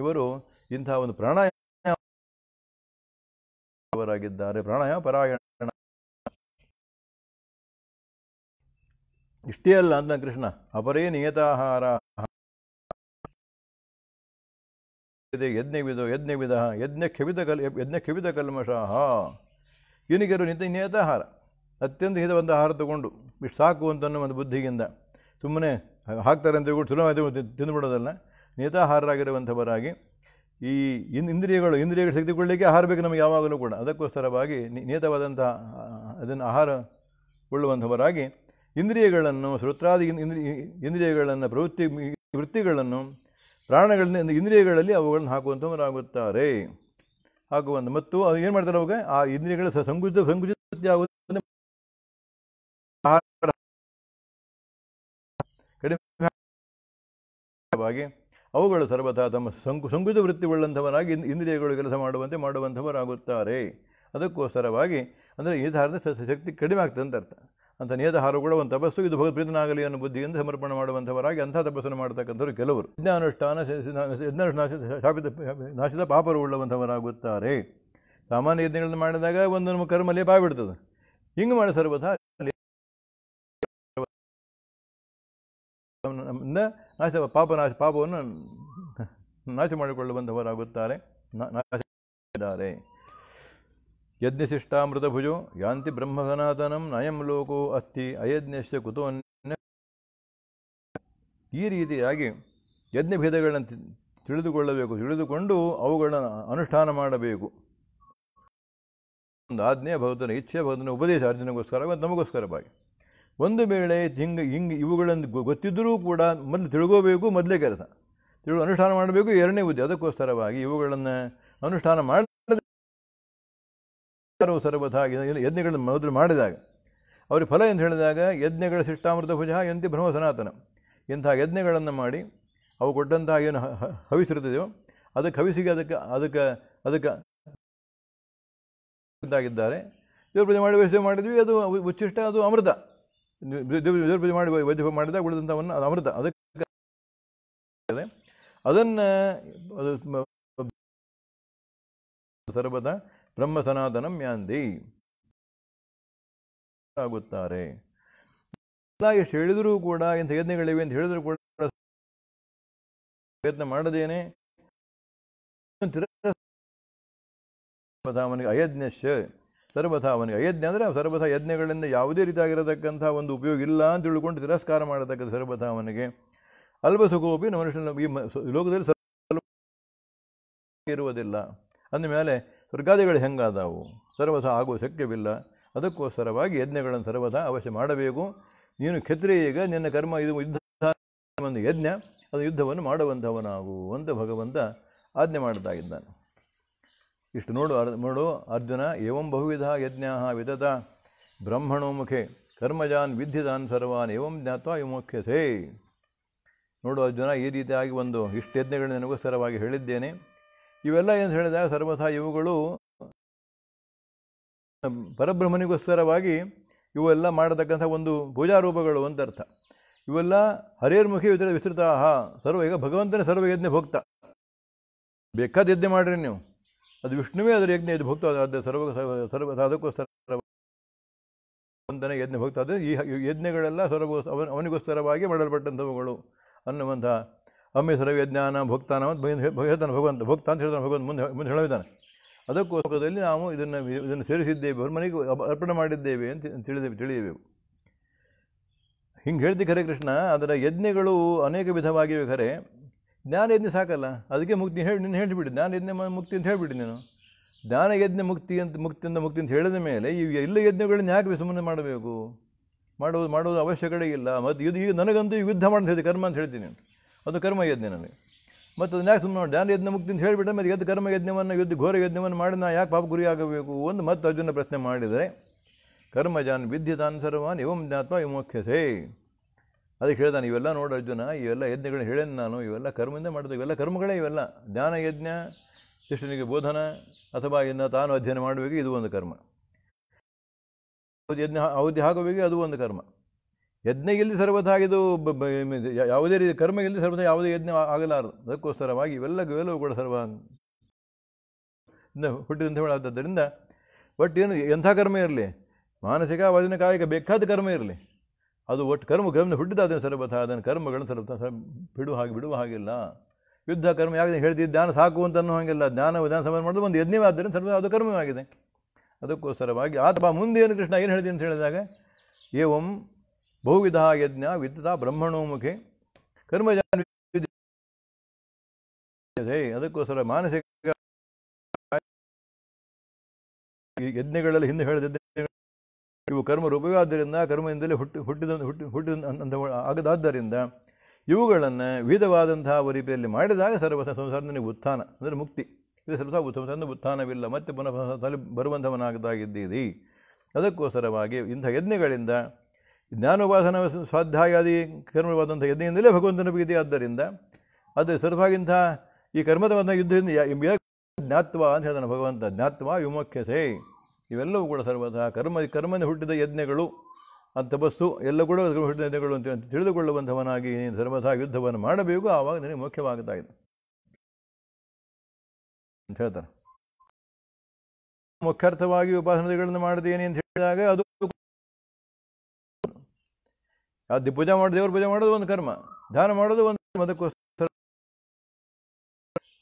S2: ಇವರು ಇಂತಹ ಒಂದು ಪ್ರಾಣಾಯ ಅವರಾಗಿದ್ದಾರೆ ಪ್ರಾಣಾಯಾಮ ಪರಾಯಣ ಇಷ್ಟೇ ಅಲ್ಲ
S1: ಅಂತ ಕೃಷ್ಣ ಅಪರೇ ನಿಯತಾಹಾರ ಯಜ್ಞವಿದು ಯಜ್ಞವಿದ ಯಜ್ಞ ಕ್ಷವಿತ ಕಲ್ ಯಜ್ಞ ಕ್ಷವಿತ ಕಲ್ಮಷಾಹ ಇವನಿಗೆರು ನಿತ ನಿಯತಾಹಾರ ಅತ್ಯಂತ ಹಿತವಂತ ಆಹಾರ ತಗೊಂಡು ಇಷ್ಟು ಸಾಕು ಅಂತನೋ ಒಂದು ಬುದ್ಧಿಗಿಂದ ಸುಮ್ಮನೆ ಹಾಕ್ತಾರೆ ಅಂತ ತಿಳ್ಕೊಂಡು ತಿಂದುಬಿಡೋದಲ್ಲ ನಿಯತಾಹಾರರಾಗಿರುವಂಥವರಾಗಿ ಈ ಇನ್ ಇಂದ್ರಿಯಗಳು ಇಂದ್ರಿಯಗಳು ತೆಗೆದುಕೊಳ್ಳಲಿಕ್ಕೆ ಆಹಾರ ಬೇಕು ನಮಗೆ ಯಾವಾಗಲೂ ಕೂಡ ಅದಕ್ಕೋಸ್ಕರವಾಗಿ ನಿಯತವಾದಂತಹ ಅದನ್ನು ಆಹಾರ ಕೊಳ್ಳುವಂಥವರಾಗಿ ಇಂದ್ರಿಯಗಳನ್ನು ಶ್ರೋತ್ರಾದಿ ಇಂದ್ರಿ ಇಂದ್ರಿಯಗಳನ್ನು ಪ್ರವೃತ್ತಿ ವೃತ್ತಿಗಳನ್ನು ಪ್ರಾಣಗಳನ್ನ ಇಂದ್ರಿಯಗಳಲ್ಲಿ ಅವುಗಳನ್ನು ಹಾಕುವಂಥವರಾಗುತ್ತಾರೆ ಹಾಕುವಂಥ ಮತ್ತು ಅದು ಏನು ಮಾಡ್ತಾರೆ ಅವಾಗ ಆ ಇಂದ್ರಿಯಗಳ
S2: ಸಂಕುಚಿತ ಸಂಕುಚಿತ ಆಗುತ್ತೆ
S1: ಅವುಗಳು ಸರ್ವಥಾ ತಮ್ಮ ಸಂಕು ಸಂಕುಚಿತ ವೃತ್ತಿ ಒಳ್ಳಂಥವರಾಗಿ ಇಂದ್ರಿಯಗಳು ಕೆಲಸ ಮಾಡುವಂತೆ ಮಾಡುವಂಥವರಾಗುತ್ತಾರೆ ಅದಕ್ಕೋಸ್ಕರವಾಗಿ ಅಂದರೆ ಈ ಧಾರದ ಶಕ್ತಿ ಕಡಿಮೆ ಆಗ್ತದೆ ಅಂತ ಅರ್ಥ ಅಂತ ನಿಯತಹಾರ ಕೂಡ ಒಂದು ತಪಸ್ಸು ಇದು ಭಗವತ್ಪ್ರೀತನಾಗಲಿ ಅನ್ನೋ ಬುದ್ಧಿಯಿಂದ ಸಮರ್ಪಣೆ ಮಾಡುವಂಥವರಾಗಿ ಅಂಥ ತಪಸ್ಸನ್ನು ಮಾಡತಕ್ಕಂಥವ್ರು ಕೆಲವರು ಯಜ್ಞಾನುಷ್ಠಾನ ಶಾಪಿತ ನಾಶಿತ ಪಾಪರು ಉಳ್ಳವಂಥವರಾಗುತ್ತಾರೆ ಸಾಮಾನ್ಯ ಯಜ್ಞಗಳನ್ನು ಮಾಡಿದಾಗ ಒಂದು ನಮ್ಮ ಕರ್ಮಲ್ಲಿ ಬಿಡ್ತದೆ ಹಿಂಗೆ ಮಾಡಿ ಸರ್ವಥ ನಾಶ ನಾಶ ಪಾಪವನ್ನು ನಾಶ ಮಾಡಿಕೊಳ್ಳಲು ಬಂದವರಾಗುತ್ತಾರೆ ನಾಶಿದ್ದಾರೆ ಯಜ್ಞಶಿಷ್ಟಾಮೃತಭುಜೋ ಯಾಂತಿ ಬ್ರಹ್ಮ ಸನಾತನಂ ನಯಂ ಲೋಕೋ ಅತ್ತಿ ಅಯಜ್ಞಶ್ಯ ಕುತೋನ್ಯ ಈ ರೀತಿಯಾಗಿ ಯಜ್ಞಭೇದಗಳನ್ನು ತಿಳಿದುಕೊಳ್ಳಬೇಕು ತಿಳಿದುಕೊಂಡು ಅವುಗಳನ್ನು ಅನುಷ್ಠಾನ ಮಾಡಬೇಕು ಒಂದು ಆಜ್ಞೆ ಭಗವಂತನ ಇಚ್ಛೆ ಭಗವಂತನ ಉಪದೇಶ ಅರ್ಜುನಗೋಸ್ಕರ ನಮಗೋಸ್ಕರವಾಗಿ ಒಂದು ವೇಳೆ ಹಿಂಗೆ ಹಿಂಗೆ ಇವುಗಳನ್ನು ಗೊತ್ತಿದ್ದರೂ ಕೂಡ ಮೊದಲು ತಿಳ್ಕೋಬೇಕು ಮೊದಲೇ ಕೆಲಸ ತಿಳು ಅನುಷ್ಠಾನ ಮಾಡಬೇಕು ಎರಡನೇ ಹುದ್ದೆ ಅದಕ್ಕೋಸ್ಕರವಾಗಿ ಇವುಗಳನ್ನು ಅನುಷ್ಠಾನ ಮಾಡದೆ ಸರ್ವಥ ಯಜ್ಞಗಳನ್ನು ಮೊದಲು ಮಾಡಿದಾಗ ಅವ್ರ ಫಲ ಎಂದು ಹೇಳಿದಾಗ ಯಜ್ಞಗಳ ಶಿಷ್ಟಾಮೃತ ಭುಜ ಎಂತಿ ಬ್ರಹ್ಮ ಸನಾತನ ಇಂಥ ಯಜ್ಞಗಳನ್ನು ಮಾಡಿ ಅವು ಕೊಟ್ಟಂತಹ ಏನು ಹವಿಸಿರ್ತದೆಯೋ ಅದಕ್ಕೆ ಹವಿಸಿಗೆ ಅದಕ್ಕೆ ಅದಕ್ಕೆ ಅದಕ್ಕೆ ಇದ್ದಾರೆ ದೇವ್ರ ಪೂಜೆ ಮಾಡಿ ವ್ಯವಸ್ಥೆ ಮಾಡಿದ್ವಿ ಅದು ಉಚ್ಚಿಷ್ಟ ಅದು ಅಮೃತ ಮಾಡಿ ವೈದ್ಯ ಮಾಡಿದಾಗ ಉಳಿದಂಥವನ್ನು ಅಮೃತ ಅದಕ್ಕೆ ಅದನ್ನು ಸರ್ವದ ಬ್ರಹ್ಮ ಸನಾತನ ಮ್ಯಾಂದಿ
S2: ಆಗುತ್ತಾರೆ ಎಷ್ಟು ಹೇಳಿದರೂ ಕೂಡ ಇಂಥ ಯಜ್ಞಗಳಿವೆ ಅಂತ ಹೇಳಿದರೂ ಕೂಡ ಪ್ರಯತ್ನ ಮಾಡದೇನೆ
S1: ಅವನಿಗೆ ಸರ್ವಥ ಅವನಿಗೆ ಅಯಜ್ಞ ಅಂದರೆ ಸರ್ವಥ ಯಜ್ಞಗಳಿಂದ ಯಾವುದೇ ರೀತಿಯಾಗಿರತಕ್ಕಂಥ ಒಂದು ಉಪಯೋಗ ಇಲ್ಲ ಅಂತ ತಿಳ್ಕೊಂಡು ತಿರಸ್ಕಾರ ಮಾಡತಕ್ಕಂಥ ಸರ್ವಥ ಅವನಿಗೆ ಅಲ್ಪ ಸುಖೋಪಿ ಮನುಷ್ಯನ ಈ ಲೋಕದಲ್ಲಿ ಇರುವುದಿಲ್ಲ ಅಂದಮೇಲೆ ಸ್ವರ್ಗಾದಿಗಳು ಹೆಂಗಾದವು ಸರ್ವಥ ಆಗುವ ಶಕ್ಯವಿಲ್ಲ ಅದಕ್ಕೋಸ್ಕರವಾಗಿ ಯಜ್ಞಗಳನ್ನು ಸರ್ವಥ ಅವಶ್ಯ ಮಾಡಬೇಕು ನೀನು ಕ್ಷತ್ರಿಯ ಈಗ ನಿನ್ನ ಕರ್ಮ ಇದು ಯುದ್ಧ ಒಂದು ಯಜ್ಞ ಅದು ಯುದ್ಧವನ್ನು ಮಾಡುವಂಥವನಾಗು ಅಂತ ಭಗವಂತ ಆಜ್ಞೆ ಮಾಡ್ತಾ ಇದ್ದಾನೆ ಇಷ್ಟು ನೋಡು ಅರ್ ನೋಡು ಅರ್ಜುನ ಏವಂ ಬಹುವಿಧ ಯಜ್ಞ ವಿಧತ ಬ್ರಹ್ಮಣೋ ಮುಖೆ ಕರ್ಮಜಾನ್ ವಿದ್ಧಿದಾನ್ ಸರ್ವಾನ್ ಏವಂ ಜ್ಞಾತ್ವ ಮುಖ್ಯತೆ ನೋಡು ಅರ್ಜುನ ಈ ರೀತಿಯಾಗಿ ಒಂದು ಇಷ್ಟು ಯಜ್ಞಗಳು ನನಗೋಸ್ಕರವಾಗಿ ಹೇಳಿದ್ದೇನೆ ಇವೆಲ್ಲ ಏನು ಹೇಳಿದಾಗ ಸರ್ವಥ ಇವುಗಳು ಪರಬ್ರಹ್ಮನಿಗೋಸ್ಕರವಾಗಿ ಇವೆಲ್ಲ ಮಾಡತಕ್ಕಂಥ ಒಂದು ಪೂಜಾರೂಪಗಳು ಅಂತ ಅರ್ಥ ಇವೆಲ್ಲ ಹರಿಯರ್ಮುಖಿ ವಿದ್ರ ವಿಸ್ತೃತ ಸರ್ವ ಈಗ ಭಗವಂತನೇ ಯಜ್ಞೆ ಭೋಗ್ತಾ ಬೇಕಾದ ಯಜ್ಞ ಮಾಡಿರಿ ನೀವು ಅದು ವಿಷ್ಣುವೇ ಅದರ ಯಜ್ಞ ಇದು ಭಕ್ತ ಅದು ಸರ್ವ ಸರ್ವ ಅದಕ್ಕೋಸ್ಕರ ವಂದನೆ ಯಜ್ಞ ಭಕ್ತ ಅದು ಈ ಯಜ್ಞಗಳೆಲ್ಲ ಸರ್ವ ಅವನ ಅವನಿಗೋಸ್ಕರವಾಗಿ ಮಾಡಲ್ಪಟ್ಟಂಥವುಗಳು ಅನ್ನುವಂಥ ಅಮ್ಮೆ ಸರ್ವಜ್ಞಾನ ಭಕ್ತಾನ ಹೇಳ್ತಾನೆ ಭಗವಂತ ಭಕ್ತ ಅಂತ ಹೇಳ್ತಾನೆ ಭಗವಂತ ಮುಂದೆ ಮುಂದೆ ಹೇಳಿದ್ದಾನೆ ಅದಕ್ಕೋಸ್ಕರದಲ್ಲಿ ನಾವು ಇದನ್ನು ಇದನ್ನು ಸೇರಿಸಿದ್ದೇವೆ ಮನೆಗೆ ಅರ್ಪಣೆ ಮಾಡಿದ್ದೇವೆ ಅಂತ ತಿಳಿದೇವೆ ತಿಳಿಯಬೇಕು ಹಿಂಗೆ ಹೇಳ್ತಿ ಖರೆ ಕೃಷ್ಣ ಅದರ ಯಜ್ಞಗಳು ಅನೇಕ ವಿಧವಾಗಿವೆ ಖರೆ ಜ್ಞಾನ ಯಜ್ಞ ಸಾಕಲ್ಲ ಅದಕ್ಕೆ ಮುಕ್ತಿ ಹೇಳಿ ನೀನು ಹೇಳಿಬಿಡಿ ಜ್ಞಾನ ಯಜ್ಞ ಮುಕ್ತಿ ಅಂತ ಹೇಳಿಬಿಡಿ ನೀನು ಜ್ಞಾನ ಯಜ್ಞ ಮುಕ್ತಿ ಅಂತ ಮುಕ್ತಿಯಿಂದ ಮುಕ್ತಿ ಅಂತ ಹೇಳಿದ ಮೇಲೆ ಈ ಎಲ್ಲ ಯಜ್ಞಗಳನ್ನ ಯಾಕೆ ಸುಮ್ಮನೆ ಮಾಡಬೇಕು ಮಾಡೋದು ಮಾಡೋದು ಅವಶ್ಯಕತೆ ಇಲ್ಲ ಮತ್ತು ಇದು ಈಗ ನನಗಂತೂ ಯುದ್ಧ ಅಂತ ಹೇಳಿದೆ ಕರ್ಮ ಅಂತ ಹೇಳ್ತೀನಿ ಅದು ಕರ್ಮ ಯಜ್ಞ ನನಗೆ ಮತ್ತು ಅದನ್ನ ಯಾಕೆ ಸುಮ್ಮನೆ ಜ್ಞಾನ ಯಜ್ಞ ಮುಕ್ತಿ ಅಂತ ಹೇಳಿಬಿಟ್ರೆ ಮತ್ತು ಎದ್ದು ಕರ್ಮ ಯಜ್ಞವನ್ನು ಯುದ್ಧ ಘೋರ ಯಜ್ಞವನ್ನು ಮಾಡಿ ನಾ ಯಾಕೆ ಪಾಪ ಗುರಿಯಾಗಬೇಕು ಆಗಬೇಕು ಒಂದು ಮತ್ತು ಅರ್ಜುನ ಪ್ರಶ್ನೆ ಮಾಡಿದರೆ ಕರ್ಮಜಾನ್ ವಿದ್ಯತಾನ್ ಸರ್ವಾನ್ ಇವಂ ಜ್ಞಾತ್ವ ಅದಕ್ಕೆ ಹೇಳ್ದೆ ಇವೆಲ್ಲ ನೋಡು ಅರ್ಜುನ ಇವೆಲ್ಲ ಯಜ್ಞಗಳನ್ನ ಹೇಳೇನು ನಾನು ಇವೆಲ್ಲ ಕರ್ಮದಿಂದ ಮಾಡಿದೆ ಇವೆಲ್ಲ ಕರ್ಮಗಳೇ ಇವೆಲ್ಲ ಜ್ಞಾನ ಯಜ್ಞ ಶಿಷ್ಯನಿಗೆ ಬೋಧನ ಅಥವಾ ಇನ್ನು ತಾನು ಅಧ್ಯಯನ ಮಾಡುವಾಗ ಇದು ಒಂದು ಕರ್ಮ ಯಜ್ಞ ಅವಧಿ ಹಾಕೋಬೇಕು ಅದು ಒಂದು ಕರ್ಮ ಯಜ್ಞ ಎಲ್ಲಿ ಇದು ಯಾವುದೇ ರೀತಿ ಕರ್ಮ ಎಲ್ಲಿ ಸರ್ವಥ ಯಾವುದೇ ಯಜ್ಞ ಆಗಲಾರದು ಅದಕ್ಕೋಸ್ಕರವಾಗಿ ಇವೆಲ್ಲ ಇವೆಲ್ಲವೂ ಕೂಡ ಸರ್ವ ಹುಟ್ಟಿದಂತ ಹೇಳಾದ್ದರಿಂದ ಬಟ್ ಏನು ಎಂಥ ಕರ್ಮ ಇರಲಿ ಮಾನಸಿಕ ವಜನ ಕಾಯಕ ಬೇಕಾದ ಕರ್ಮ ಇರಲಿ ಅದು ಒಟ್ಟು ಕರ್ಮ ಕರ್ಮ ಹುಟ್ಟಿದ ಅದನ್ನು ಸರ್ವಥ ಅದನ್ನು ಕರ್ಮಗಳನ್ನು ಸರ್ವಥ ಬಿಡುವ ಹಾಗೆ ಬಿಡುವ ಹಾಗಿಲ್ಲ ಯುದ್ಧ ಕರ್ಮ ಯಾಕೆ ಹೇಳ್ತೀವಿ ಜ್ಞಾನ ಸಾಕು ಅಂತ ಅನ್ನೋ ಹಾಗಿಲ್ಲ ಜ್ಞಾನ ವಿಧಾನ ಸಮಯ ಮಾಡೋದು ಒಂದು ಯಜ್ಞವಾದ್ದರಿಂದ ಸರ್ವ ಅದು ಕರ್ಮವಾಗಿದೆ ಅದಕ್ಕೋಸ್ಕರವಾಗಿ ಆತ ಮುಂದೇನು ಕೃಷ್ಣ ಏನು ಹೇಳಿದೆ ಅಂತ ಹೇಳಿದಾಗ ಏವಂ ಬಹುವಿಧ ಯಜ್ಞ ವಿದ್ಯುತ ಬ್ರಹ್ಮಣೋಮುಖಿ ಕರ್ಮಜ
S2: ಅದಕ್ಕೋಸ್ಕರ ಮಾನಸಿಕ ಯಜ್ಞಗಳಲ್ಲಿ ಹಿಂದೆ ಹೇಳಿದ
S1: ಇವು ಕರ್ಮ ರೂಪವೇ ಕರ್ಮದಿಂದಲೇ ಹುಟ್ಟಿ ಹುಟ್ಟಿದ ಹುಟ್ಟಿ ಹುಟ್ಟಿದ ಆಗದಾದ್ದರಿಂದ ಇವುಗಳನ್ನು ವಿವಿಧವಾದಂತಹ ರೀತಿಯಲ್ಲಿ ಮಾಡಿದಾಗ ಸರ್ವ ಸಂಸಾರದಲ್ಲಿ ಉತ್ಥಾನ ಅಂದರೆ ಮುಕ್ತಿ ಇದು ಸರ್ವ ಸಂಸಾರದ ಉತ್ಥಾನವಿಲ್ಲ ಮತ್ತೆ ಪುನಃ ಬರುವಂಥವನಾಗದಾಗಿದ್ದೀರಿ ಅದಕ್ಕೋಸ್ಕರವಾಗಿ ಇಂಥ ಯಜ್ಞಗಳಿಂದ ಜ್ಞಾನೋಪಾಸನ ಸ್ವಾಧ್ಯಾಯಾದಿ ಕರ್ಮವಾದಂಥ ಯಜ್ಞದಿಂದಲೇ ಭಗವಂತನ ಇದೆ ಆದ್ದರಿಂದ ಅದು ಸರ್ವಾಗಿಂಥ ಈ ಕರ್ಮದ ಯುದ್ಧದಿಂದ ಜ್ಞಾತ್ವ ಅಂತ ಹೇಳ್ತಾನೆ ಭಗವಂತ ಜ್ಞಾತ್ವ ವಿಮೋಖ್ಯಸೆ ಇವೆಲ್ಲವೂ ಕೂಡ ಸರ್ವತಃ ಕರ್ಮ ಕರ್ಮನೆ ಹುಟ್ಟಿದ ಯಜ್ಞಗಳು ಆ ತಪಸ್ಸು ಎಲ್ಲ ಕೂಡ ಹುಟ್ಟಿದ ಯಜ್ಞಗಳು ಅಂತ ತಿಳಿದುಕೊಳ್ಳುವಂಥವನಾಗಿ ನೀನು ಸರ್ವಥಾ ಯುದ್ಧವನ್ನು ಮಾಡಬೇಕು ಆವಾಗ ನಿನಗೆ ಮುಖ್ಯವಾಗುತ್ತಾ ಇದೆ ಅಂತ ಹೇಳ್ತಾರೆ ಮುಖ್ಯಾರ್ಥವಾಗಿ ಉಪಾಸನೆಗಳನ್ನು
S2: ಮಾಡಿದೇನೆ ಅಂತ ಹೇಳಿದಾಗ ಅದು ಅದು ಪೂಜೆ ಮಾಡಿ ದೇವ್ರ ಪೂಜೆ
S1: ಮಾಡೋದು ಒಂದು ಕರ್ಮ ಧ್ಯಾನ ಮಾಡೋದು ಒಂದು ಅದಕ್ಕೋಸ್ಕರ